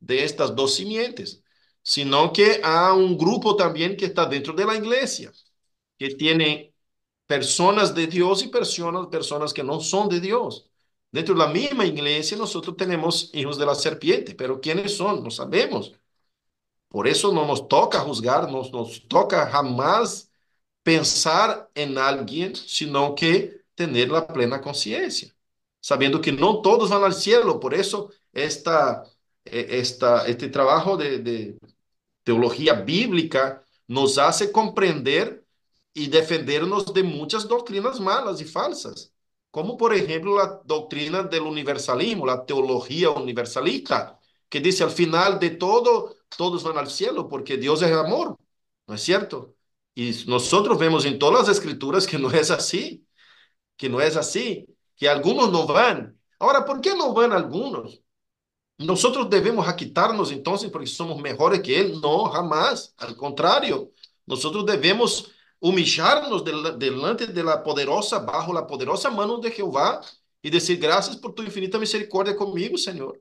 de estas dos simientes sino que a un grupo también que está dentro de la iglesia, que tiene personas de Dios y personas, personas que no son de Dios. Dentro de la misma iglesia nosotros tenemos hijos de la serpiente, pero ¿quiénes son? No sabemos. Por eso no nos toca juzgar, no nos toca jamás pensar en alguien, sino que tener la plena conciencia, sabiendo que no todos van al cielo. Por eso está eh, este trabajo de teología bíblica nos hace comprender y defendernos de muchas doctrinas malas y falsas, como por ejemplo la doctrina del universalismo, la teología universalista, que dice al final de todo, todos van al cielo porque Dios es amor, ¿no es cierto? Y nosotros vemos en todas las escrituras que no es así, que no es así, que algunos no van. Ahora, ¿por qué no van algunos? Nosotros debemos quitarnos entonces porque somos mejores que Él. No, jamás. Al contrario, nosotros debemos humillarnos delante de la poderosa, bajo la poderosa mano de Jehová y decir gracias por tu infinita misericordia conmigo, Señor.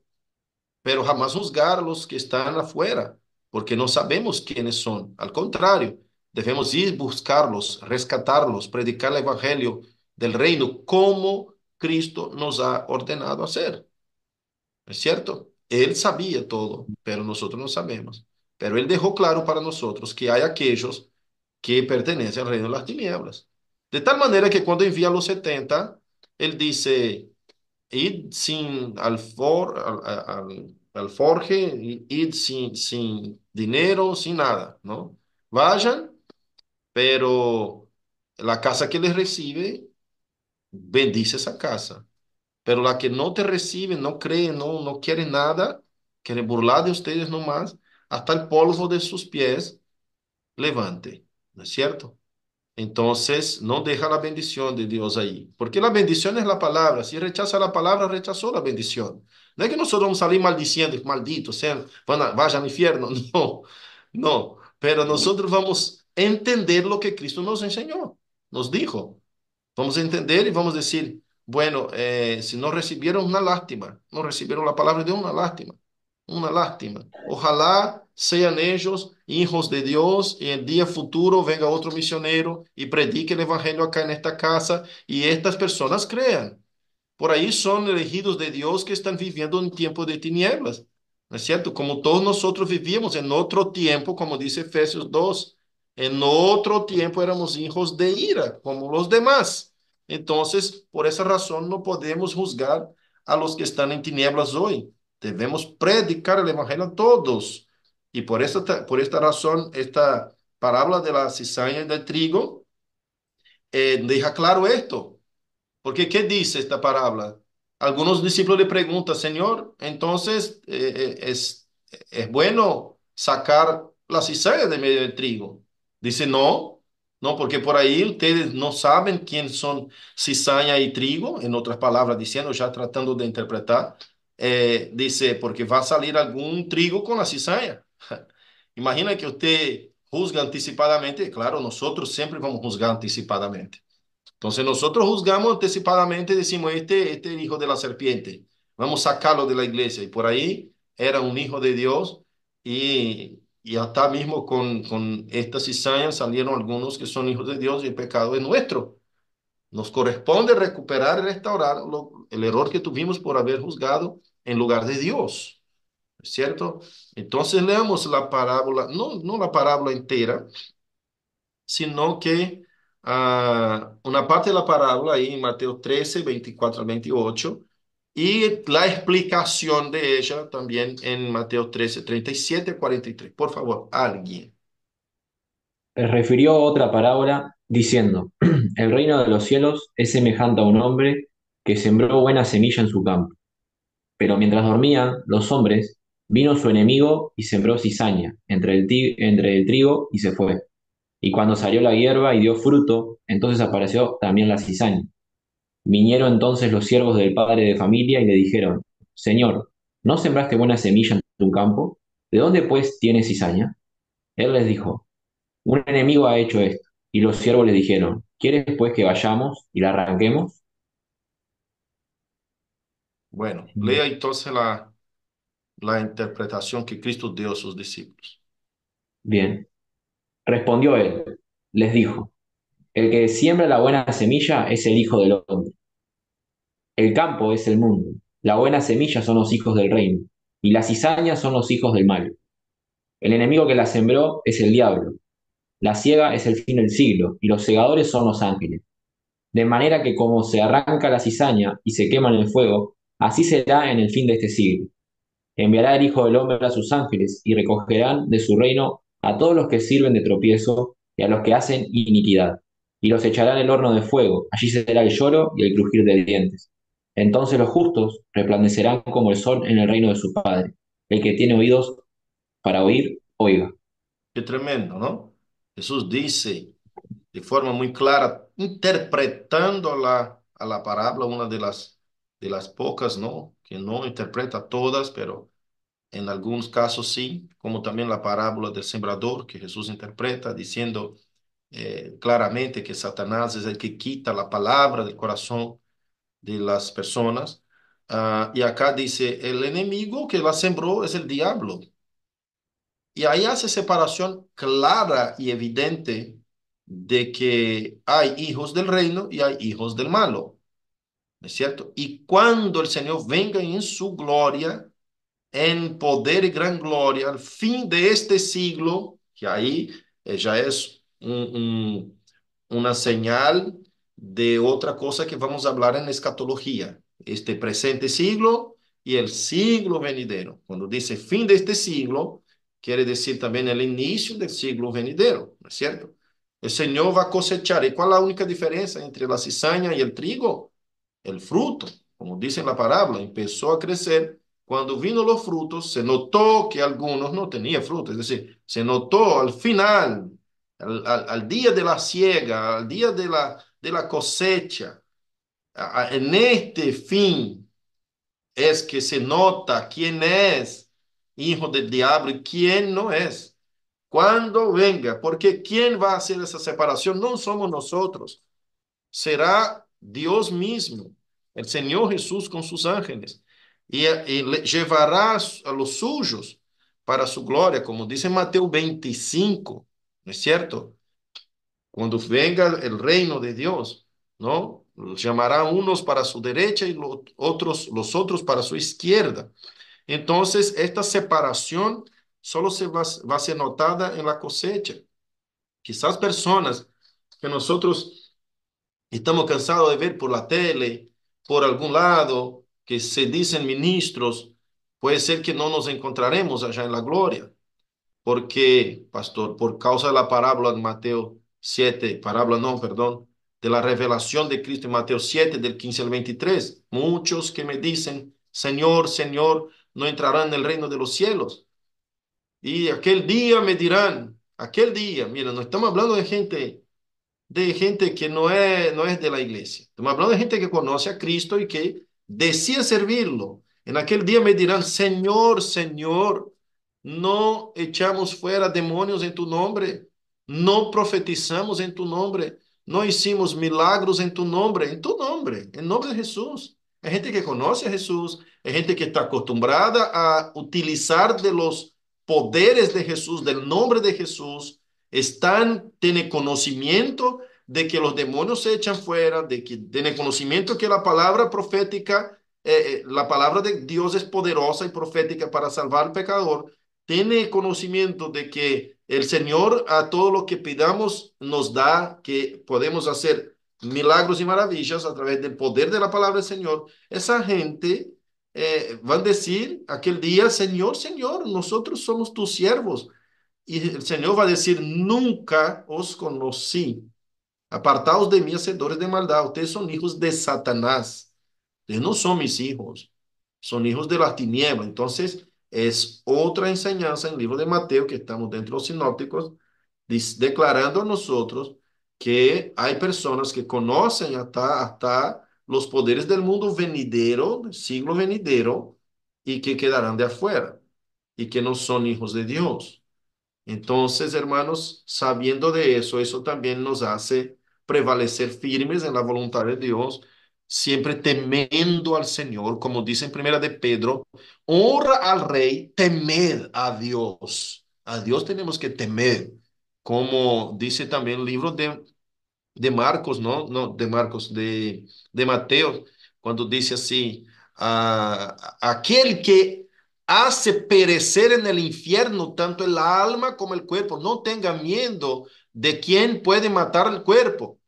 Pero jamás juzgar a los que están afuera, porque no sabemos quiénes son. Al contrario, debemos ir buscarlos, rescatarlos, predicar el Evangelio del reino como Cristo nos ha ordenado hacer. ¿Es cierto? Él sabía todo, pero nosotros no sabemos. Pero Él dejó claro para nosotros que hay aquellos que pertenecen al reino de las tinieblas. De tal manera que cuando envía los 70, Él dice, id sin alforje, id sin dinero, sin nada, ¿no? Vayan, pero la casa que les recibe, bendice esa casa. Pero la que no te recibe, no cree, no, no quiere nada, quiere burlar de ustedes nomás, hasta el polvo de sus pies levante, ¿no es cierto? Entonces, no deja la bendición de Dios ahí, porque la bendición es la palabra. Si rechaza la palabra, rechazó la bendición. No es que nosotros vamos a salir maldiciendo, maldito, sean, van a, vaya al infierno. (laughs) No, no, pero nosotros vamos a entender lo que Cristo nos enseñó, nos dijo. Vamos a entender y vamos a decir, bueno, eh, si no recibieron una lástima, no recibieron la palabra de una lástima, una lástima. Ojalá sean ellos hijos de Dios y en día futuro venga otro misionero y predique el evangelio acá en esta casa y estas personas crean. Por ahí son elegidos de Dios que están viviendo en tiempo de tinieblas, ¿no es cierto? Como todos nosotros vivíamos en otro tiempo, como dice Efesios 2, en otro tiempo éramos hijos de ira, como los demás. Entonces, por esa razón no podemos juzgar a los que están en tinieblas hoy. Debemos predicar el Evangelio a todos. Y por esta, por esta razón, esta parábola de la cizaña del trigo eh, deja claro esto. Porque, ¿qué dice esta parábola? Algunos discípulos le preguntan, Señor, entonces, eh, eh, es, ¿es bueno sacar la cizaña de medio del trigo? Dice, no, ¿no? Porque por ahí ustedes no saben quién son cizaña y trigo, en otras palabras diciendo, ya tratando de interpretar, eh, dice, porque va a salir algún trigo con la cizaña. (laughs) Imagina que usted juzga anticipadamente, claro, nosotros siempre vamos a juzgar anticipadamente. Entonces nosotros juzgamos anticipadamente, decimos, este, este hijo de la serpiente, vamos a sacarlo de la iglesia. Y por ahí era un hijo de Dios y y hasta mismo con, estas esta salieron algunos que son hijos de Dios y el pecado es nuestro. Nos corresponde recuperar y restaurar el error que tuvimos por haber juzgado en lugar de Dios. es ¿Cierto? Entonces leamos la parábola, no, no la parábola entera, sino que ah, una parte de la parábola ahí en Mateo 13, 24 al 28 y la explicación de ella también en Mateo 13, 37, 43. Por favor, alguien. Refirió otra parábola diciendo, (clears throat) el reino de los cielos es semejante a un hombre que sembró buena semilla en su campo. Pero mientras dormían los hombres, vino su enemigo y sembró cizaña entre el, entre el trigo y se fue. Y cuando salió la hierba y dio fruto, entonces apareció también la cizaña. Vinieron entonces los siervos del padre de familia y le dijeron, Señor, ¿no sembraste buena semilla en tu campo? ¿De dónde pues tienes cizaña? Él les dijo, un enemigo ha hecho esto. Y los siervos le dijeron, ¿quieres pues que vayamos y la arranquemos? Bueno, lea entonces la, la interpretación que Cristo dio a sus discípulos. Bien. Respondió él, les dijo, el que siembra la buena semilla es el Hijo del Hombre. El campo es el mundo. La buena semilla son los hijos del reino. Y las cizañas son los hijos del mal. El enemigo que la sembró es el diablo. La ciega es el fin del siglo. Y los segadores son los ángeles. De manera que como se arranca la cizaña y se quema en el fuego, así será en el fin de este siglo. Enviará el Hijo del Hombre a sus ángeles y recogerán de su reino a todos los que sirven de tropiezo y a los que hacen iniquidad y los echarán en el horno de fuego, allí será el lloro y el crujir de dientes. Entonces los justos replandecerán como el sol en el reino de su Padre. El que tiene oídos para oír, oiga. Qué tremendo, ¿no? Jesús dice de forma muy clara, interpretando a la parábola, una de las, de las pocas, ¿no? Que no interpreta todas, pero en algunos casos sí, como también la parábola del sembrador que Jesús interpreta diciendo, eh, claramente que Satanás es el que quita la palabra del corazón de las personas. Ah, y acá dice, el enemigo que la sembró es el diablo. Y ahí hace separación clara y evidente de que hay hijos del reino y hay hijos del malo. ¿Es cierto? Y cuando el Señor venga en su gloria, en poder y gran gloria, al fin de este siglo, que ahí eh, ya es una señal de otra cosa que vamos a hablar en escatología. Este presente siglo y el siglo venidero. Cuando dice fin de este siglo, quiere decir también el inicio del siglo venidero, ¿no es cierto? El Señor va a cosechar. ¿Y cuál es la única diferencia entre la cizaña y el trigo? El fruto. Como dice en la parábola, empezó a crecer. Cuando vino los frutos, se notó que algunos no tenían fruto. Es decir, se notó al final al, día de la siega, al día de la, de la cosecha. En este fin es que se nota quién es hijo del diablo y quién no es. Cuando venga, porque quién va a hacer esa separación no somos nosotros, será Dios mismo, el Señor Jesús con sus ángeles, y, y llevará a los suyos para su gloria, como dice Mateo 25, ¿no es cierto? Cuando venga el reino de Dios, ¿no? llamará unos para su derecha y los otros, los otros para su izquierda. Entonces, esta separación solo se va a ser notada en la cosecha. Quizás personas que nosotros estamos cansados de ver por la tele, por algún lado, que se dicen ministros, puede ser que no nos encontraremos allá en la gloria. Porque, pastor? Por causa de la parábola de Mateo 7, parábola no, perdón, de la revelación de Cristo en Mateo 7, del 15 al 23. Muchos que me dicen, Señor, Señor, no entrarán en el reino de los cielos. Y aquel día me dirán, aquel día, mira, no estamos hablando de gente de gente que no es, no es de la iglesia. Estamos hablando de gente que conoce a Cristo y que decía servirlo. En aquel día me dirán, Señor, Señor, no echamos fuera demonios en tu nombre, no profetizamos en tu nombre, no hicimos milagros en tu nombre, en tu nombre, en nombre de Jesús. Hay gente que conoce a Jesús, hay gente que está acostumbrada a utilizar de los poderes de Jesús, del nombre de Jesús, están, tiene conocimiento de que los demonios se echan fuera, de que tiene conocimiento que la palabra profética, eh, eh, la palabra de Dios es poderosa y profética para salvar al pecador, tiene conocimiento de que el Señor a todo lo que pidamos nos da, que podemos hacer milagros y maravillas a través del poder de la palabra del Señor, esa gente eh, van a decir aquel día, Señor, Señor, nosotros somos tus siervos. Y el Señor va a decir, nunca os conocí. Apartaos de mí, hacedores de maldad. Ustedes son hijos de Satanás. Ustedes no son mis hijos. Son hijos de la tiniebla. Entonces, es otra enseñanza en el libro de Mateo, que estamos dentro de los sinópticos, declarando a nosotros que hay personas que conocen hasta, hasta los poderes del mundo venidero, del siglo venidero, y que quedarán de afuera, y que no son hijos de Dios. Entonces, hermanos, sabiendo de eso, eso también nos hace prevalecer firmes en la voluntad de Dios siempre temiendo al Señor, como dice en primera de Pedro, honra al rey, temed a Dios. A Dios tenemos que temer, como dice también el libro de, de Marcos, ¿no? No, de Marcos, de, de Mateo, cuando dice así, aquel que hace perecer en el infierno tanto el alma como el cuerpo, no tenga miedo de quien puede matar el cuerpo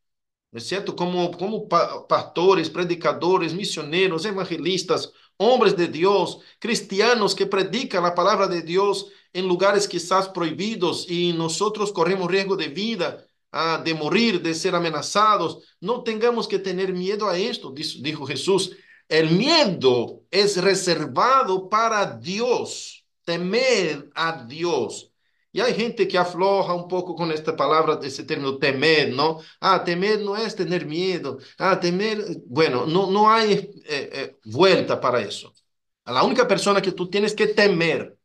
es cierto? Como, como pastores, predicadores, misioneros, evangelistas, hombres de Dios, cristianos que predican la palabra de Dios en lugares quizás prohibidos y nosotros corremos riesgo de vida, ah, de morir, de ser amenazados. No tengamos que tener miedo a esto, dijo Jesús. El miedo es reservado para Dios. Temer a Dios y hay gente que afloja un poco con esta palabra, ese término temer, ¿no? Ah, temer no es tener miedo. Ah, temer, bueno, no, no hay eh, eh, vuelta para eso. la única persona que tú tienes que temer,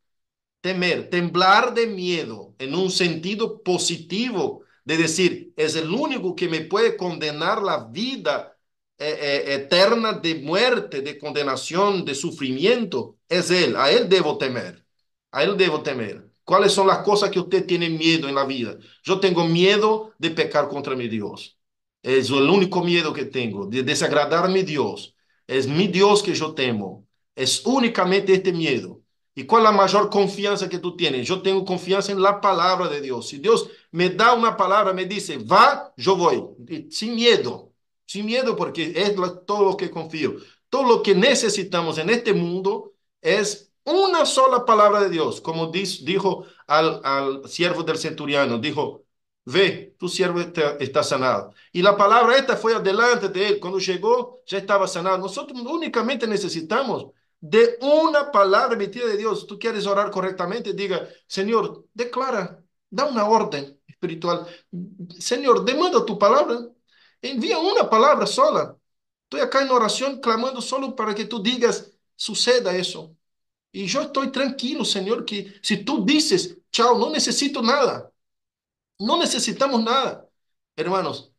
temer, temblar de miedo en un sentido positivo, de decir, es el único que me puede condenar la vida eh, eterna de muerte, de condenación, de sufrimiento, es él. A él debo temer. A él debo temer. ¿Cuáles son las cosas que usted tiene miedo en la vida? Yo tengo miedo de pecar contra mi Dios. Es el único miedo que tengo, de desagradar a mi Dios. Es mi Dios que yo temo. Es únicamente este miedo. ¿Y cuál es la mayor confianza que tú tienes? Yo tengo confianza en la palabra de Dios. Si Dios me da una palabra, me dice, va, yo voy. Sin miedo. Sin miedo porque es todo lo que confío. Todo lo que necesitamos en este mundo es una sola palabra de Dios, como dijo al, al siervo del centuriano, dijo, ve, tu siervo está, sanado. Y la palabra esta fue adelante de él, cuando llegó ya estaba sanado. Nosotros únicamente necesitamos de una palabra emitida de Dios. Tú quieres orar correctamente, diga, Señor, declara, da una orden espiritual. Señor, demanda tu palabra. Envía una palabra sola. Estoy acá en oración clamando solo para que tú digas, suceda eso. Y yo estoy tranquilo, Señor, que si tú dices, chao, no necesito nada, no necesitamos nada. Hermanos,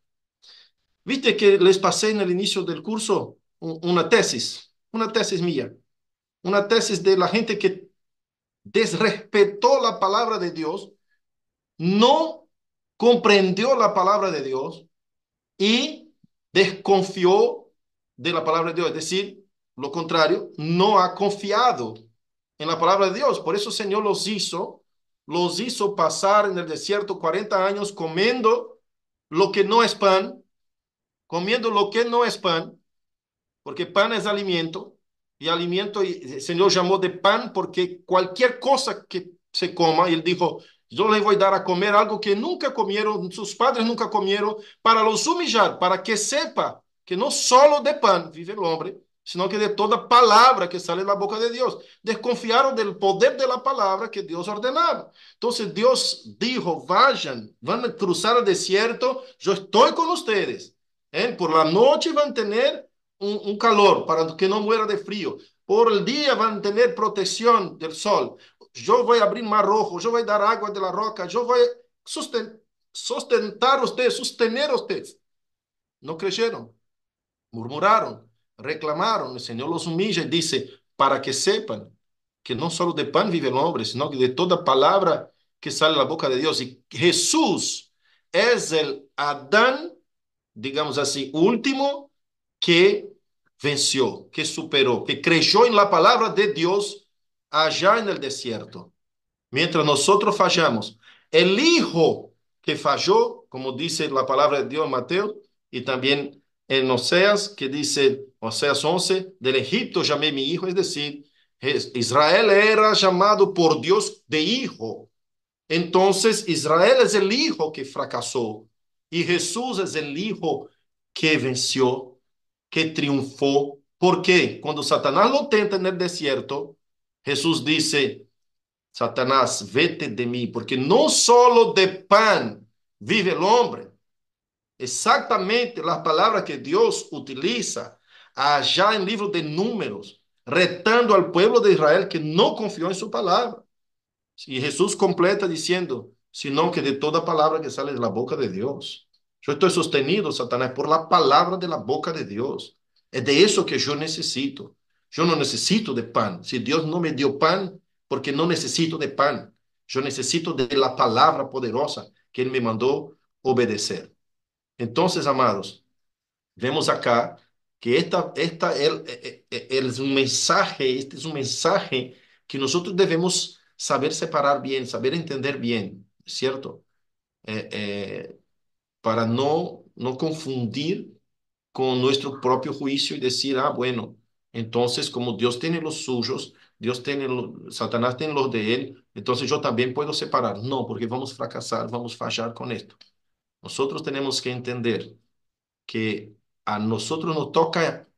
viste que les pasé en el inicio del curso una tesis, una tesis mía, una tesis de la gente que desrespetó la palabra de Dios, no comprendió la palabra de Dios y desconfió de la palabra de Dios, es decir, lo contrario, no ha confiado en la palabra de Dios. Por eso el Señor los hizo, los hizo pasar en el desierto 40 años comiendo lo que no es pan, comiendo lo que no es pan, porque pan es alimento y alimento, y el Señor llamó de pan porque cualquier cosa que se coma, y él dijo, yo le voy a dar a comer algo que nunca comieron, sus padres nunca comieron, para los humillar, para que sepa que no solo de pan vive el hombre, sino que de toda palabra que sale de la boca de Dios. Desconfiaron del poder de la palabra que Dios ordenaba. Entonces Dios dijo, vayan, van a cruzar el desierto, yo estoy con ustedes. ¿eh? Por la noche van a tener un, calor para que no muera de frío. Por el día van a tener protección del sol. Yo voy a abrir mar rojo, yo voy a dar agua de la roca, yo voy a sostentar sustentar ustedes, sostener a ustedes. No creyeron, murmuraron reclamaron, el Señor los humilla y dice, para que sepan que no solo de pan vive el hombre, sino que de toda palabra que sale la boca de Dios. Y Jesús es el Adán, digamos así, último que venció, que superó, que creyó en la palabra de Dios allá en el desierto. Mientras nosotros fallamos, el Hijo que falló, como dice la palabra de Dios Mateo, y también en Oseas, que dice, Oseas 11, del Egipto llamé mi hijo, es decir, Israel era llamado por Dios de hijo. Entonces Israel es el hijo que fracasó y Jesús es el hijo que venció, que triunfó. Porque cuando Satanás lo tenta en el desierto, Jesús dice, Satanás, vete de mí, porque no solo de pan vive el hombre, exactamente las palabras que Dios utiliza allá en el libro de números, retando al pueblo de Israel que no confió en su palabra. Y Jesús completa diciendo, sino que de toda palabra que sale de la boca de Dios. Yo estoy sostenido, Satanás, por la palabra de la boca de Dios. Es de eso que yo necesito. Yo no necesito de pan. Si Dios no me dio pan, porque no necesito de pan. Yo necesito de la palabra poderosa que Él me mandó obedecer. Entonces, amados, vemos acá que esta, esta, e, e, e, es mensaje, este es un mensaje que nosotros debemos saber separar bien, saber entender bien, ¿cierto? Eh, eh, para no, no confundir con nuestro propio juicio y decir, ah, bueno, entonces como Dios tiene los suyos, Dios tiene, los, Satanás tiene los de él, entonces yo también puedo separar. No, porque vamos a fracasar, vamos a fallar con esto. Nosotros tenemos que entender que a nosotros nos toca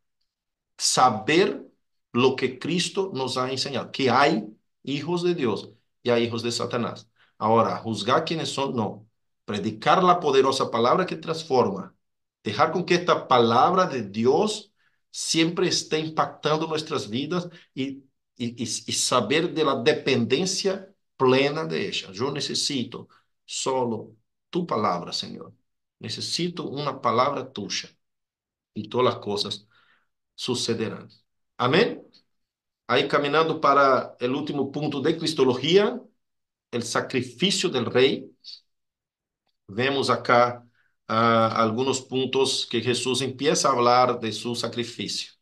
saber lo que Cristo nos ha enseñado, que hay hijos de Dios y hay hijos de Satanás. Ahora, juzgar quiénes son, no. Predicar la poderosa palabra que transforma. Dejar con que esta palabra de Dios siempre esté impactando nuestras vidas y, y saber de la dependencia plena de ella. Yo necesito solo tu palabra, Señor. Necesito una palabra tuya y todas las cosas sucederán. Amén. Ahí caminando para el último punto de Cristología, el sacrificio del rey. Vemos acá ah, algunos puntos que Jesús empieza a hablar de su sacrificio.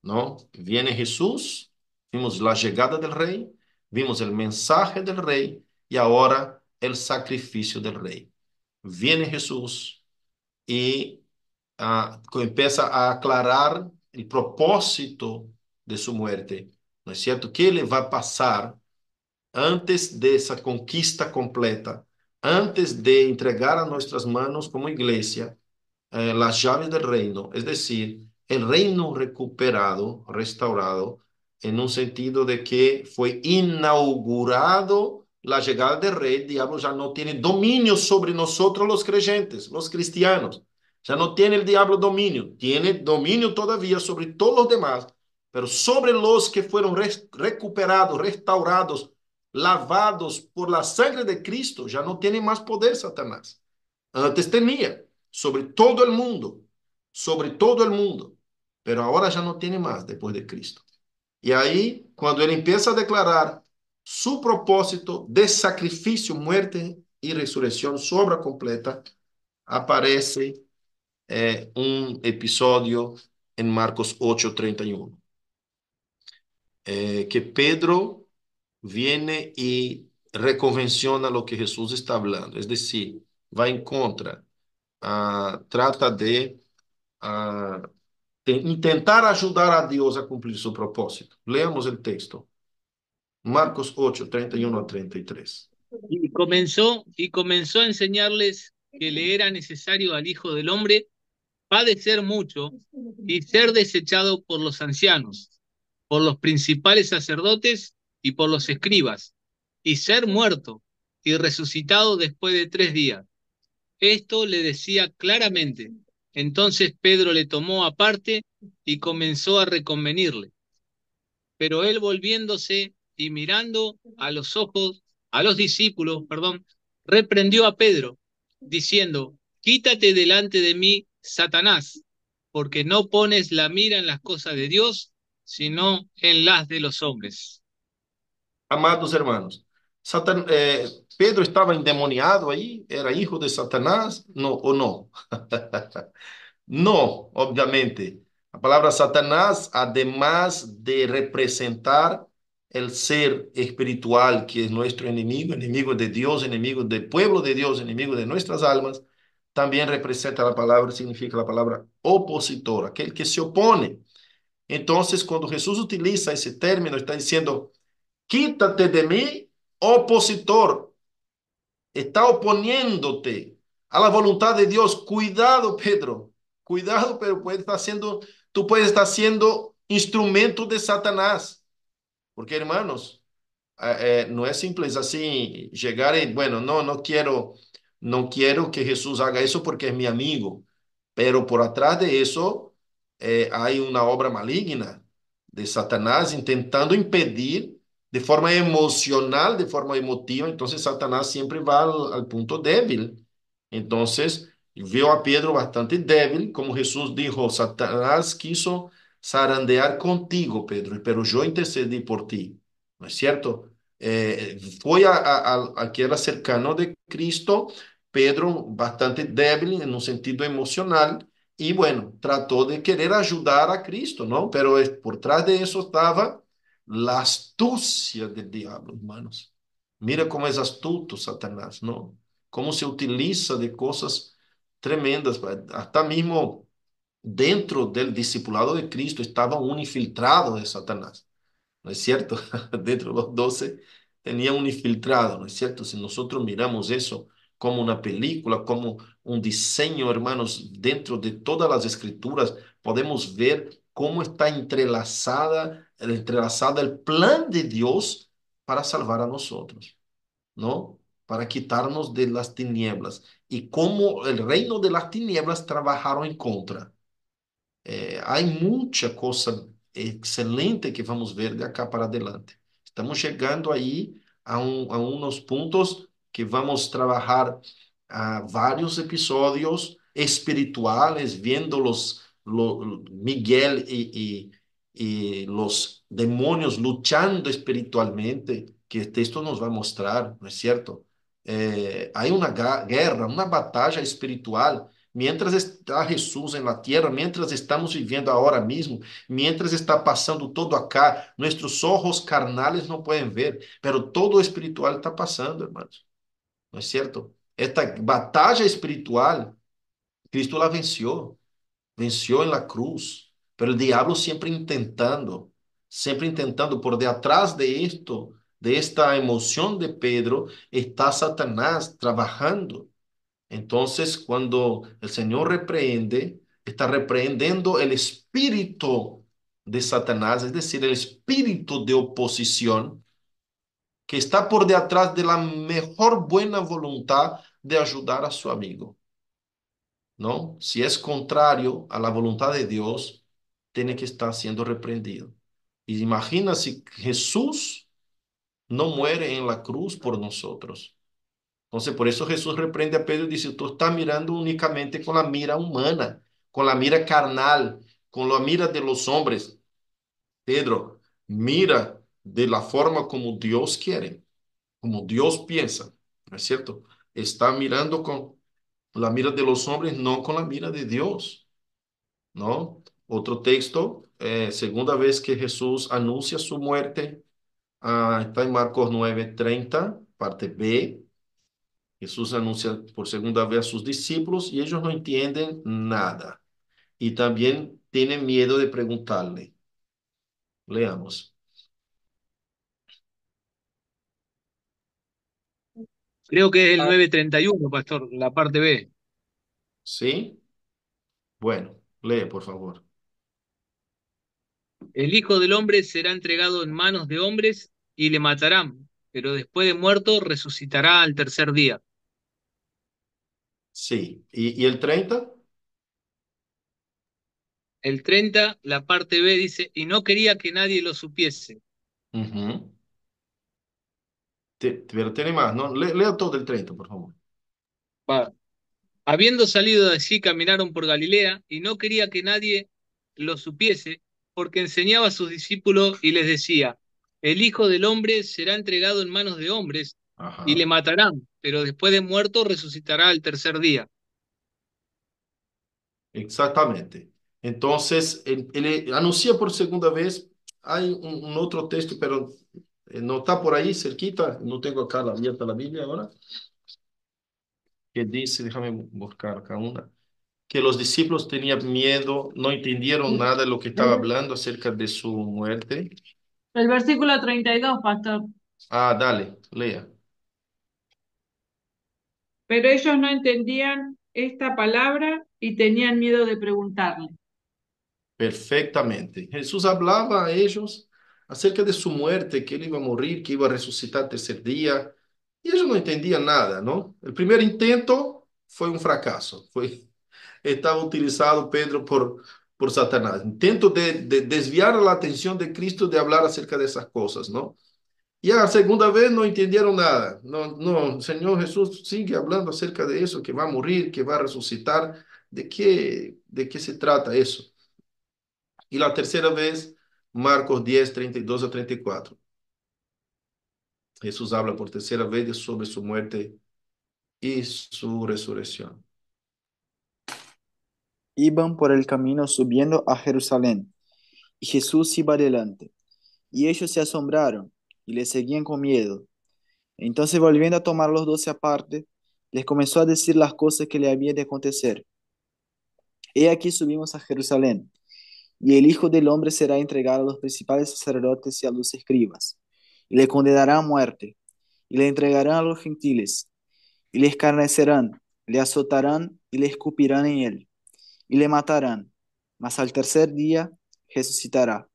¿no? Viene Jesús, vimos la llegada del rey, vimos el mensaje del rey y ahora el sacrificio del rey viene Jesús y ah, empieza a aclarar el propósito de su muerte. ¿No es cierto? le va a pasar antes de esa conquista completa, antes de entregar a nuestras manos como iglesia eh, las llaves del reino, es decir, el reino recuperado, restaurado, en un sentido de que fue inaugurado la llegada del rey, el diablo ya no tiene dominio sobre nosotros los creyentes, los cristianos. Ya no tiene el diablo dominio, tiene dominio todavía sobre todos los demás, pero sobre los que fueron recuperados, restaurados, lavados por la sangre de Cristo, ya no tiene más poder Satanás. Antes tenía sobre todo el mundo, sobre todo el mundo, pero ahora ya no tiene más después de Cristo. Y ahí, cuando él empieza a declarar su propósito de sacrificio, muerte y resurrección, su obra completa, aparece eh, un episodio en Marcos 8:31, eh, que Pedro viene y reconvenciona lo que Jesús está hablando, es decir, va en contra, ah, trata ah, de intentar ayudar a Dios a cumplir su propósito. Leamos el texto. Marcos 8, 31 a 33. Y comenzó, y comenzó a enseñarles que le era necesario al Hijo del Hombre padecer mucho y ser desechado por los ancianos, por los principales sacerdotes y por los escribas, y ser muerto y resucitado después de tres días. Esto le decía claramente. Entonces Pedro le tomó aparte y comenzó a reconvenirle. Pero él volviéndose y mirando a los ojos, a los discípulos, perdón, reprendió a Pedro, diciendo, quítate delante de mí, Satanás, porque no pones la mira en las cosas de Dios, sino en las de los hombres. Amados hermanos, eh, Pedro estaba endemoniado ahí, era hijo de Satanás, no o no. (laughs) no, obviamente. La palabra Satanás, además de representar el ser espiritual que es nuestro enemigo, enemigo de Dios, enemigo del pueblo de Dios, enemigo de nuestras almas, también representa la palabra, significa la palabra opositor, aquel que se opone. Entonces, cuando Jesús utiliza ese término, está diciendo, quítate de mí, opositor. Está oponiéndote a la voluntad de Dios. Cuidado, Pedro. Cuidado, pero puedes estar haciendo tú puedes estar siendo instrumento de Satanás. Porque, hermanos, eh, eh, no es simple es así llegar y, bueno, no, no quiero, no quiero que Jesús haga eso porque es mi amigo. Pero por atrás de eso eh, hay una obra maligna de Satanás intentando impedir de forma emocional, de forma emotiva. Entonces, Satanás siempre va al, punto débil. Entonces, vio a Pedro bastante débil, como Jesús dijo, Satanás quiso zarandear contigo, Pedro, pero yo intercedí por ti, ¿no es cierto? Eh, fue a, que era cercano de Cristo, Pedro bastante débil en un sentido emocional y bueno, trató de querer ayudar a Cristo, ¿no? Pero por detrás de eso estaba la astucia del diablo, hermanos. Mira cómo es astuto Satanás, ¿no? Cómo se utiliza de cosas tremendas, hasta mismo dentro del discipulado de Cristo estaba un infiltrado de Satanás. ¿No es cierto? (laughs) dentro de los doce tenía un infiltrado, ¿no es cierto? Si nosotros miramos eso como una película, como un diseño, hermanos, dentro de todas las escrituras, podemos ver cómo está entrelazada, entrelazada el plan de Dios para salvar a nosotros, ¿no? Para quitarnos de las tinieblas y cómo el reino de las tinieblas trabajaron en contra há é, muita coisa excelente que vamos ver de acá para adelante. Estamos chegando aí a, a uns pontos que vamos trabalhar a vários episódios espirituais, vendo los, lo, Miguel e, e, os demônios lutando espiritualmente, que o texto nos vai mostrar, não é certo? É, eh, há uma guerra, uma batalha espiritual Mientras está Jesus en la tierra, mientras estamos viviendo ahora mismo, mientras está pasando todo acá, nuestros ojos carnales no pueden ver, pero todo espiritual está pasando, hermanos. ¿No es é cierto? Esta batalla espiritual, Cristo la venció, venció en la cruz, pero el diablo siempre intentando, siempre intentando por detrás de esto, de esta emoción de Pedro, está Satanás trabajando Entonces, cuando el Señor repreende, está reprendiendo el espíritu de Satanás, es decir, el espíritu de oposición que está por detrás de la mejor buena voluntad de ayudar a su amigo. ¿No? Si es contrario a la voluntad de Dios, tiene que estar siendo reprendido. Y imagina si Jesús no muere en la cruz por nosotros. Entonces, por eso Jesús reprende a Pedro y dice, tú estás mirando únicamente con la mira humana, con la mira carnal, con la mira de los hombres. Pedro, mira de la forma como Dios quiere, como Dios piensa, ¿no es cierto? Está mirando con la mira de los hombres, no con la mira de Dios, ¿no? Otro texto, eh, segunda vez que Jesús anuncia su muerte, ah, está en Marcos 9, 30, parte B, Jesús anuncia por segunda vez a sus discípulos y ellos no entienden nada. Y también tienen miedo de preguntarle. Leamos. Creo que es el 931, ah. pastor, la parte B. ¿Sí? Bueno, lee, por favor. El Hijo del Hombre será entregado en manos de hombres y le matarán, pero después de muerto resucitará al tercer día. Sí. ¿Y, el 30? El 30, la parte B dice, y no quería que nadie lo supiese. pero tiene más, ¿no? lea todo del 30, por favor. Habiendo salido de allí, caminaron por Galilea y no quería que nadie lo supiese, porque enseñaba a sus discípulos y les decía, el Hijo del Hombre será entregado en manos de hombres y le matarán, pero después de muerto resucitará al tercer día. Exactamente. Entonces, él, anuncia por segunda vez, hay un, otro texto, pero eh, no está por ahí cerquita, no tengo acá la, abierta la Biblia ahora, que dice, déjame buscar acá una, que los discípulos tenían miedo, no entendieron nada de lo que estaba hablando acerca de su muerte. El versículo 32, pastor. Ah, dale, lea pero ellos no entendían esta palabra y tenían miedo de preguntarle. Perfectamente. Jesús hablaba a ellos acerca de su muerte, que él iba a morir, que iba a resucitar el tercer día, y ellos no entendían nada, ¿no? El primer intento fue un fracaso, fue, estaba utilizado Pedro por, por Satanás. Intento de desviar la atención de Cristo de hablar acerca de esas cosas, ¿no? Y a la segunda vez no entendieron nada. No, no, Señor Jesús sigue hablando acerca de eso, que va a morir, que va a resucitar. ¿De qué, de qué se trata eso? Y la tercera vez, Marcos 10, 32 a 34. Jesús habla por tercera vez sobre su muerte y su resurrección. Iban por el camino subiendo a Jerusalén, y Jesús iba adelante. Y ellos se asombraron y le seguían con miedo. Entonces volviendo a tomar los doce aparte, les comenzó a decir las cosas que le habían de acontecer. He aquí subimos a Jerusalén, y el Hijo del Hombre será entregado a los principales sacerdotes y a los escribas, y le condenará a muerte, y le entregarán a los gentiles, y le escarnecerán, le azotarán y le escupirán en él, y le matarán, mas al tercer día resucitará.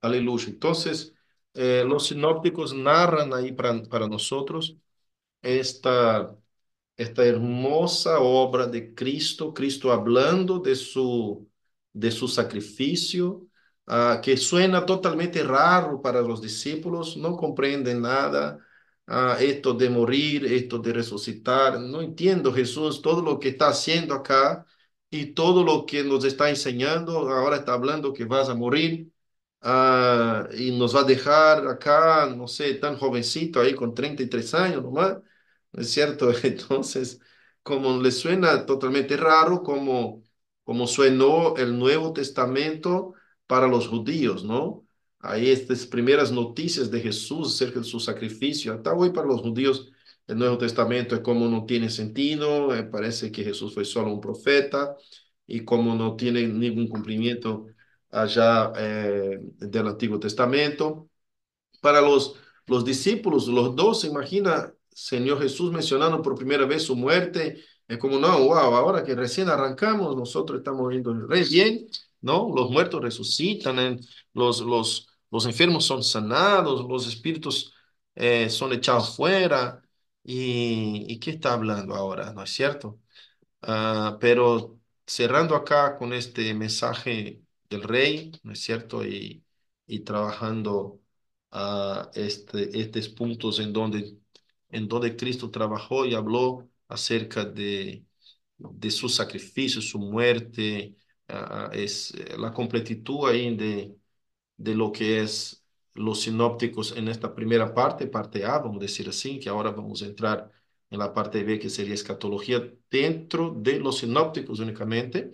Aleluya. Entonces, eh, los sinópticos narran ahí para, nosotros esta, esta hermosa obra de Cristo, Cristo hablando de su, de su sacrificio, ah, que suena totalmente raro para los discípulos, no comprenden nada, ah, esto de morir, esto de resucitar, no entiendo Jesús, todo lo que está haciendo acá y todo lo que nos está enseñando, ahora está hablando que vas a morir Ah, y nos va a dejar acá, no sé, tan jovencito, ahí con 33 años nomás, ¿no es cierto? (laughs) Entonces, como le suena totalmente raro, como, como suenó el Nuevo Testamento para los judíos, ¿no? Ahí estas primeras noticias de Jesús acerca de su sacrificio, hasta hoy para los judíos el Nuevo Testamento es como no tiene sentido, eh, parece que Jesús fue solo un profeta y como no tiene ningún cumplimiento allá eh, del Antiguo Testamento. Para los, los discípulos, los dos, se imagina, Señor Jesús mencionando por primera vez su muerte, es como, no, wow, ahora que recién arrancamos, nosotros estamos viendo re bien, ¿no? Los muertos resucitan, los, los, los enfermos son sanados, los espíritus eh, son echados fuera. ¿Y, qué está hablando ahora? ¿No es cierto? Ah, pero cerrando acá con este mensaje del rey, ¿no es cierto? Y, y trabajando a ah, este, estos puntos en donde, en donde Cristo trabajó y habló acerca de, de su sacrificio, su muerte, ah, es eh, la completitud ahí de, de lo que es los sinópticos en esta primera parte, parte A, vamos a decir así, que ahora vamos a entrar en la parte B, que sería escatología, dentro de los sinópticos únicamente,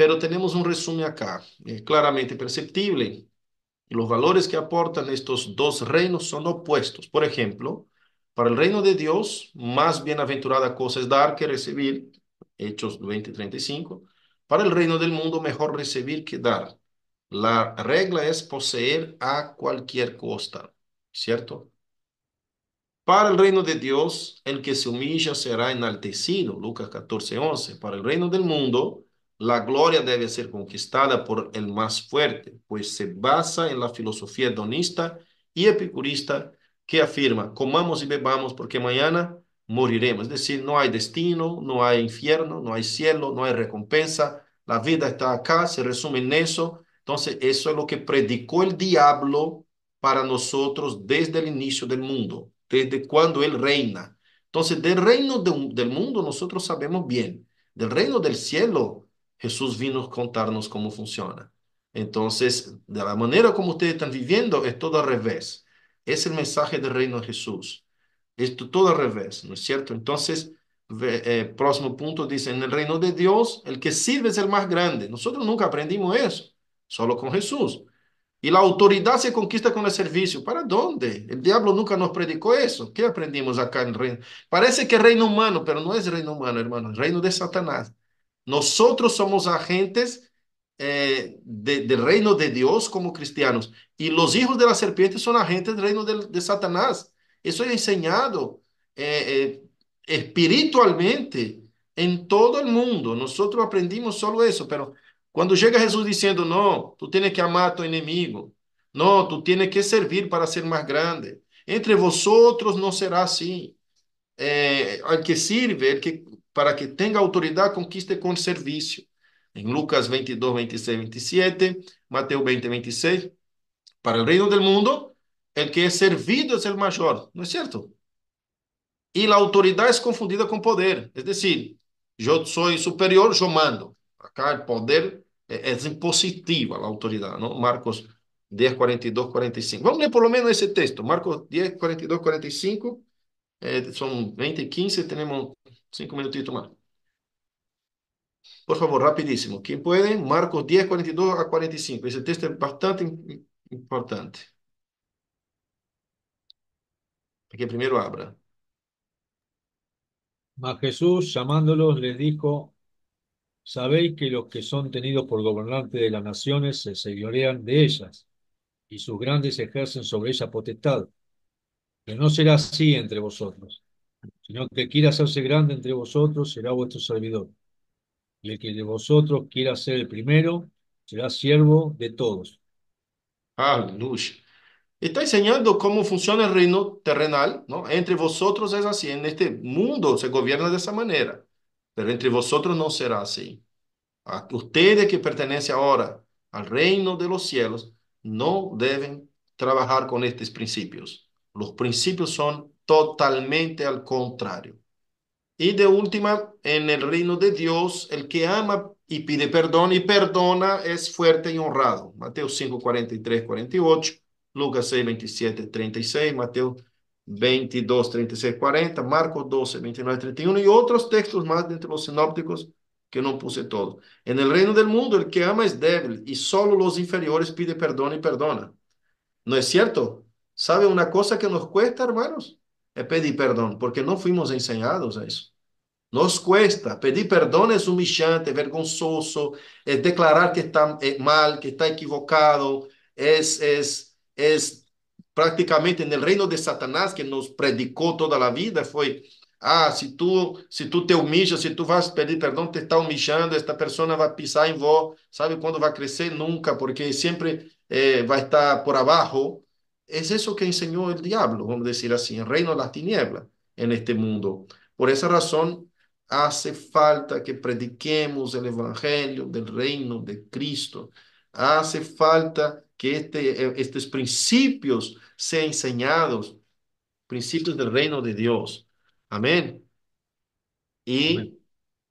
pero tenemos un resumen acá, eh, claramente perceptible. Los valores que aportan estos dos reinos son opuestos. Por ejemplo, para el reino de Dios, más bienaventurada cosa es dar que recibir, Hechos 20:35. Para el reino del mundo, mejor recibir que dar. La regla es poseer a cualquier costa, ¿cierto? Para el reino de Dios, el que se humilla será enaltecido, Lucas 14:11. Para el reino del mundo, la gloria debe ser conquistada por el más fuerte, pues se basa en la filosofía hedonista y epicurista que afirma, comamos y bebamos porque mañana moriremos. Es decir, no hay destino, no hay infierno, no hay cielo, no hay recompensa. La vida está acá, se resume en eso. Entonces, eso es lo que predicó el diablo para nosotros desde el inicio del mundo, desde cuando él reina. Entonces, del reino del mundo nosotros sabemos bien, del reino del cielo Jesús vino a contarnos cómo funciona. Entonces, de la manera como ustedes están viviendo, es todo al revés. Es el mensaje del reino de Jesús. Esto todo al revés, ¿no es cierto? Entonces, eh, próximo punto dice, en el reino de Dios, el que sirve es el más grande. Nosotros nunca aprendimos eso, solo con Jesús. Y la autoridad se conquista con el servicio. ¿Para dónde? El diablo nunca nos predicó eso. ¿Qué aprendimos acá en el reino? Parece que es reino humano, pero no es reino humano, hermano, es reino de Satanás. Nosotros somos agentes eh, del reino de Dios como cristianos y los hijos de la serpiente son agentes del reino de, Satanás. Eso es enseñado eh, eh, espiritualmente en todo el mundo. Nosotros aprendimos solo eso, pero cuando llega Jesús diciendo, no, tú tienes que amar a tu enemigo, no, tú tienes que servir para ser más grande. Entre vosotros no será así. Eh, al que sirve, el que para que tenha autoridade, conquiste com servicio. Em Lucas 22, 26, 27, Mateus 20, 26, para o reino del mundo, o que é servido é el maior, não é certo? E a autoridade é confundida com poder, es é decir, eu sou superior, eu mando. Acá o poder é, é impositivo, a autoridade. Não? Marcos 10, 42, 45. Vamos ler leer por lo menos esse texto, Marcos 10, 42, 45, eh, son 20 e 15, é, temos Cinco minutitos más. Por favor, rapidísimo. ¿Quién puede? Marcos 10, 42 a 45. Ese texto es bastante importante. Aquí primero abra. Mas Jesús, llamándolos, les dijo, sabéis que los que son tenidos por gobernantes de las naciones se señorean de ellas, y sus grandes ejercen sobre ellas potestad. Pero no será así entre vosotros sino que quiera hacerse grande entre vosotros será vuestro servidor. Y el que de vosotros quiera ser el primero será siervo de todos. Aleluya. Está enseñando cómo funciona el reino terrenal, ¿no? Entre vosotros es así, en este mundo se gobierna de esa manera, pero entre vosotros no será así. A ustedes que pertenecen ahora al reino de los cielos no deben trabajar con estos principios. Los principios son totalmente al contrario. Y de última, en el reino de Dios, el que ama y pide perdón y perdona es fuerte y honrado. Mateo 5, 48, Lucas 6, 36, Mateo 22, 36, 40, Marcos 12, y otros textos más dentro de los sinópticos que no puse todos. En el reino del mundo, el que ama es débil y solo los inferiores pide perdón y perdona. ¿No es cierto? ¿Sabe una cosa que nos cuesta, hermanos? Eh, pedir perdón, porque no fuimos enseñados a eso, Nos cuesta. Pedir perdón es humillante, vergonzoso, es declarar que está eh, mal, que está equivocado, es es es prácticamente el reino de Satanás que nos predicó toda la vida, fue, ah, si tú si tú te humillas, si tú vas a pedir perdón, te está humillando, esta persona va a pisar vos, ¿sabes sabe va a crecer? Nunca, porque siempre eh, va a estar por abajo es eso que enseñó el diablo, vamos a decir así, el reino de las tinieblas en este mundo. Por esa razón hace falta que prediquemos el evangelio del reino de Cristo. Hace falta que este, eh, estos principios sean enseñados, principios del reino de Dios. Amén. Y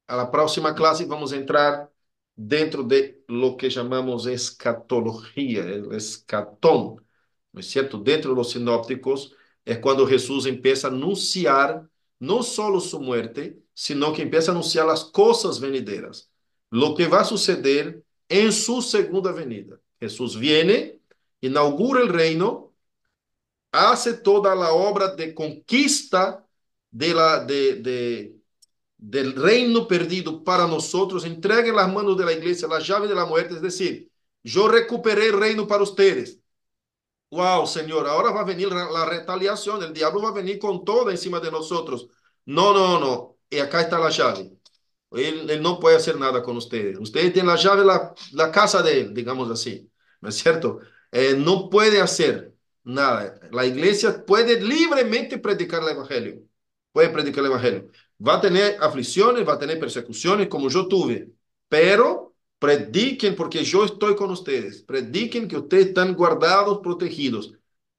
a la próxima clase vamos a entrar dentro de lo que llamamos escatología, el escatón es cierto? Dentro de los sinópticos es cuando Jesús empieza a anunciar no solo su muerte, sino que empieza a anunciar las cosas venideras, lo que va a suceder en su segunda venida. Jesús viene, inaugura el reino, hace toda la obra de conquista de del reino perdido para nosotros, entrega las manos de la iglesia la llave de la muerte, es decir, yo recuperé el reino para ustedes, wow, Señor, ahora va a venir la retaliación, el diablo va a venir con todo encima de nosotros. No, no, no. Y acá está la llave. Él, no puede hacer nada con ustedes. Ustedes tienen la llave, la, la casa de él, digamos así. ¿No es cierto? Eh, no puede hacer nada. La iglesia puede libremente predicar el evangelio. Puede predicar el evangelio. Va a tener aflicciones, va a tener persecuciones como yo tuve, pero Prediquen porque yo estoy con ustedes. Prediquen que ustedes están guardados, protegidos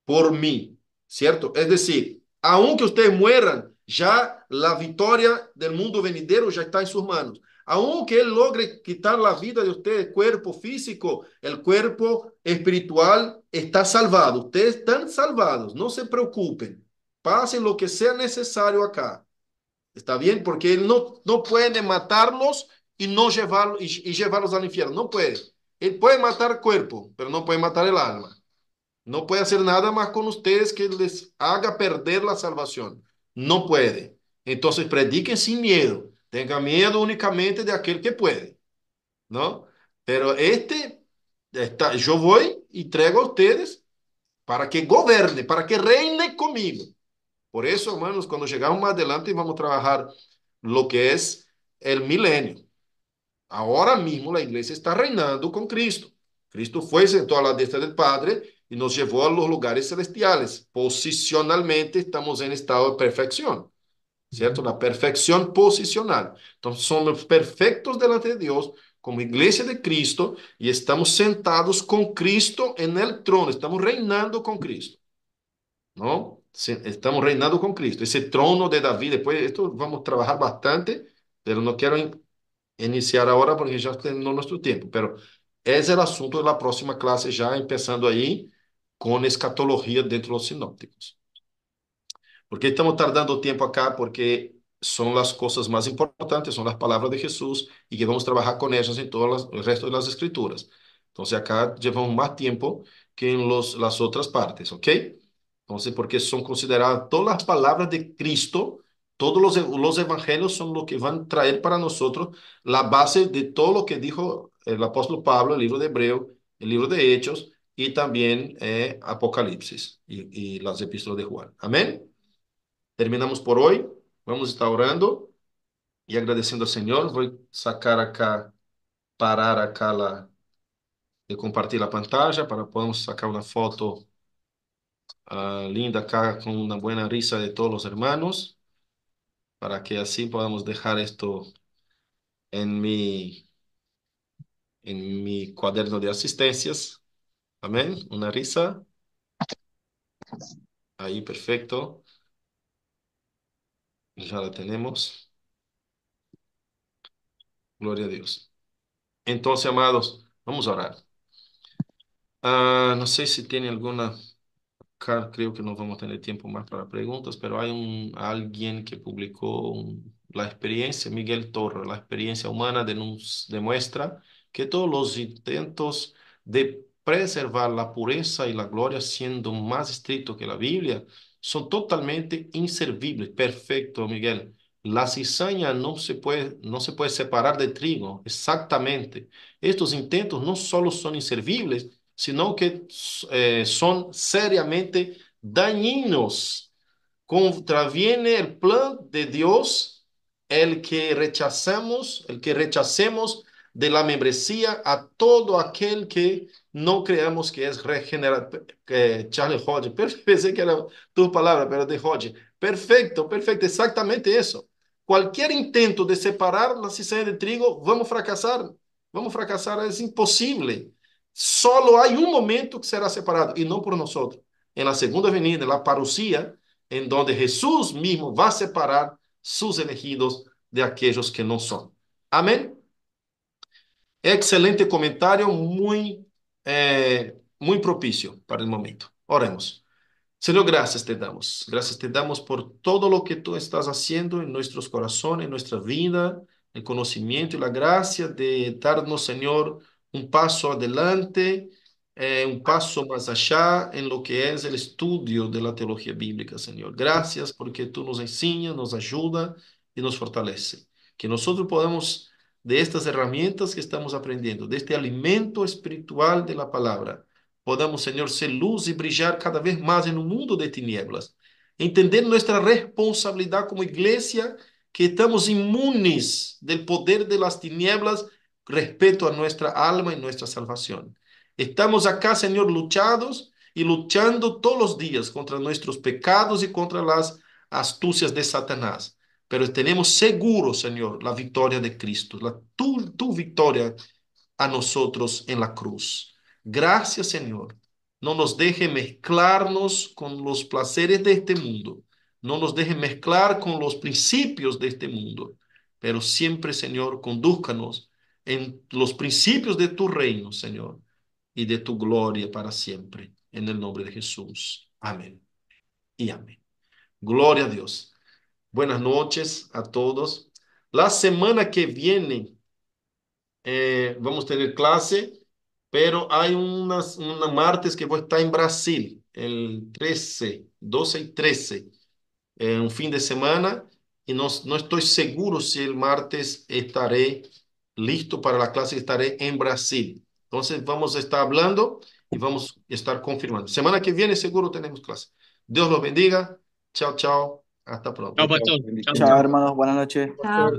por mí, ¿cierto? Es decir, aunque ustedes mueran, ya la victoria del mundo venidero ya está en sus manos. Aunque Él logre quitar la vida de ustedes, cuerpo físico, el cuerpo espiritual está salvado. Ustedes están salvados, no se preocupen. Pasen lo que sea necesario acá. ¿Está bien? Porque Él no, no puede matarlos y no y, llevarlos al infierno. No puede. Él puede matar cuerpo, pero no puede matar el alma. No puede hacer nada más con ustedes que les haga perder la salvación. No puede. Entonces prediquen sin miedo. Tengan miedo únicamente de aquel que puede. ¿No? Pero este, está, yo voy y traigo a ustedes para que goberne. para que reine conmigo. Por eso, hermanos, cuando llegamos más adelante vamos a trabajar lo que es el milenio. Ahora mismo la iglesia está reinando con Cristo. Cristo fue, sentado a la diestra del Padre y nos llevó a los lugares celestiales. Posicionalmente estamos en estado de perfección, ¿cierto? La perfección posicional. Entonces somos perfectos delante de Dios como iglesia de Cristo y estamos sentados con Cristo en el trono, estamos reinando con Cristo. ¿No? Estamos reinando con Cristo. Ese trono de David, después esto vamos a trabajar bastante, pero no quiero iniciar agora, porque já terminou nosso tempo, pero esse é o de da próxima clase já começando aí com escatologia dentro dos sinópticos. Porque estamos tardando tempo acá porque são as coisas mais importantes, são as palavras de Jesus e que vamos trabalhar com con em en todo el resto das escrituras. Então, acá levamos mais tempo que em los, las outras partes, ¿ok? Então, porque são consideradas todas as palavras de Cristo Todos los, los evangelios son lo que van a traer para nosotros la base de todo lo que dijo el apóstol Pablo, el libro de Hebreo, el libro de Hechos y también eh, Apocalipsis y, las epístolas de Juan. Amén. Terminamos por hoy. Vamos a estar orando y agradeciendo al Señor. Voy a sacar acá, parar acá la, de compartir la pantalla para podamos sacar una foto ah, linda acá con una buena risa de todos los hermanos para que así podamos dejar esto en mi, en mi cuaderno de asistencias. Amén. Una risa. Ahí, perfecto. Ya la tenemos. Gloria a Dios. Entonces, amados, vamos a orar. Ah, no sé si tiene alguna creo que no vamos a tener tiempo más para preguntas, pero hay un, alguien que publicó la experiencia, Miguel Torro, la experiencia humana demuestra que todos los intentos de preservar la pureza y la gloria siendo más estrictos que la Biblia son totalmente inservibles. Perfecto, Miguel. La cizaña no se puede, no se puede separar de trigo, exactamente. Estos intentos no solo son inservibles, sino que eh, son seriamente dañinos. Contraviene el plan de Dios el que rechazamos, el que rechacemos de la membresía a todo aquel que no creamos que es regenerado. (laughs) pensé que era tu palabra, pero de Hodge. Perfecto, perfecto, exactamente eso. Cualquier intento de separar la cizaña de trigo, vamos a fracasar. Vamos a fracasar, es imposible. Solo hay un momento que será separado y no por nosotros. En la segunda venida, la parucía, en donde Jesús mismo va a separar sus elegidos de aquellos que no son. Amén. Excelente comentario, muy, eh, muy propicio para el momento. Oremos. Señor, gracias te damos. Gracias te damos por todo lo que tú estás haciendo en nuestros corazones, en nuestra vida, el conocimiento y la gracia de darnos, Señor, un paso adelante, eh, un paso más allá en lo que es el estudio de la teología bíblica, Señor. Gracias porque tú nos enseñas, nos ayuda y nos fortalece. Que nosotros podamos, de estas herramientas que estamos aprendiendo, de este alimento espiritual de la palabra, podamos, Señor, ser luz y brillar cada vez más en un mundo de tinieblas. Entender nuestra responsabilidad como iglesia, que estamos inmunes del poder de las tinieblas respeto a nuestra alma y nuestra salvación. Estamos acá, Señor, luchados y luchando todos los días contra nuestros pecados y contra las astucias de Satanás. Pero tenemos seguro, Señor, la victoria de Cristo, la, tu, victoria a nosotros en la cruz. Gracias, Señor. No nos deje mezclarnos con los placeres de este mundo. No nos deje mezclar con los principios de este mundo. Pero siempre, Señor, condúzcanos en los principios de tu reino, Señor, y de tu gloria para siempre. En el nombre de Jesús. Amén. Y amén. Gloria a Dios. Buenas noches a todos. La semana que viene eh, vamos a tener clase, pero hay un martes que voy a estar en Brasil, el 13, 12 y 13, eh, un fin de semana, y no, no estoy seguro si el martes estaré listo para la clase, estaré en Brasil. Entonces vamos a estar hablando y vamos a estar confirmando. Semana que viene seguro tenemos clase. Dios los bendiga. Chao, chao. Hasta pronto. Chao, chao, chao, hermanos. Buenas noches. Chao.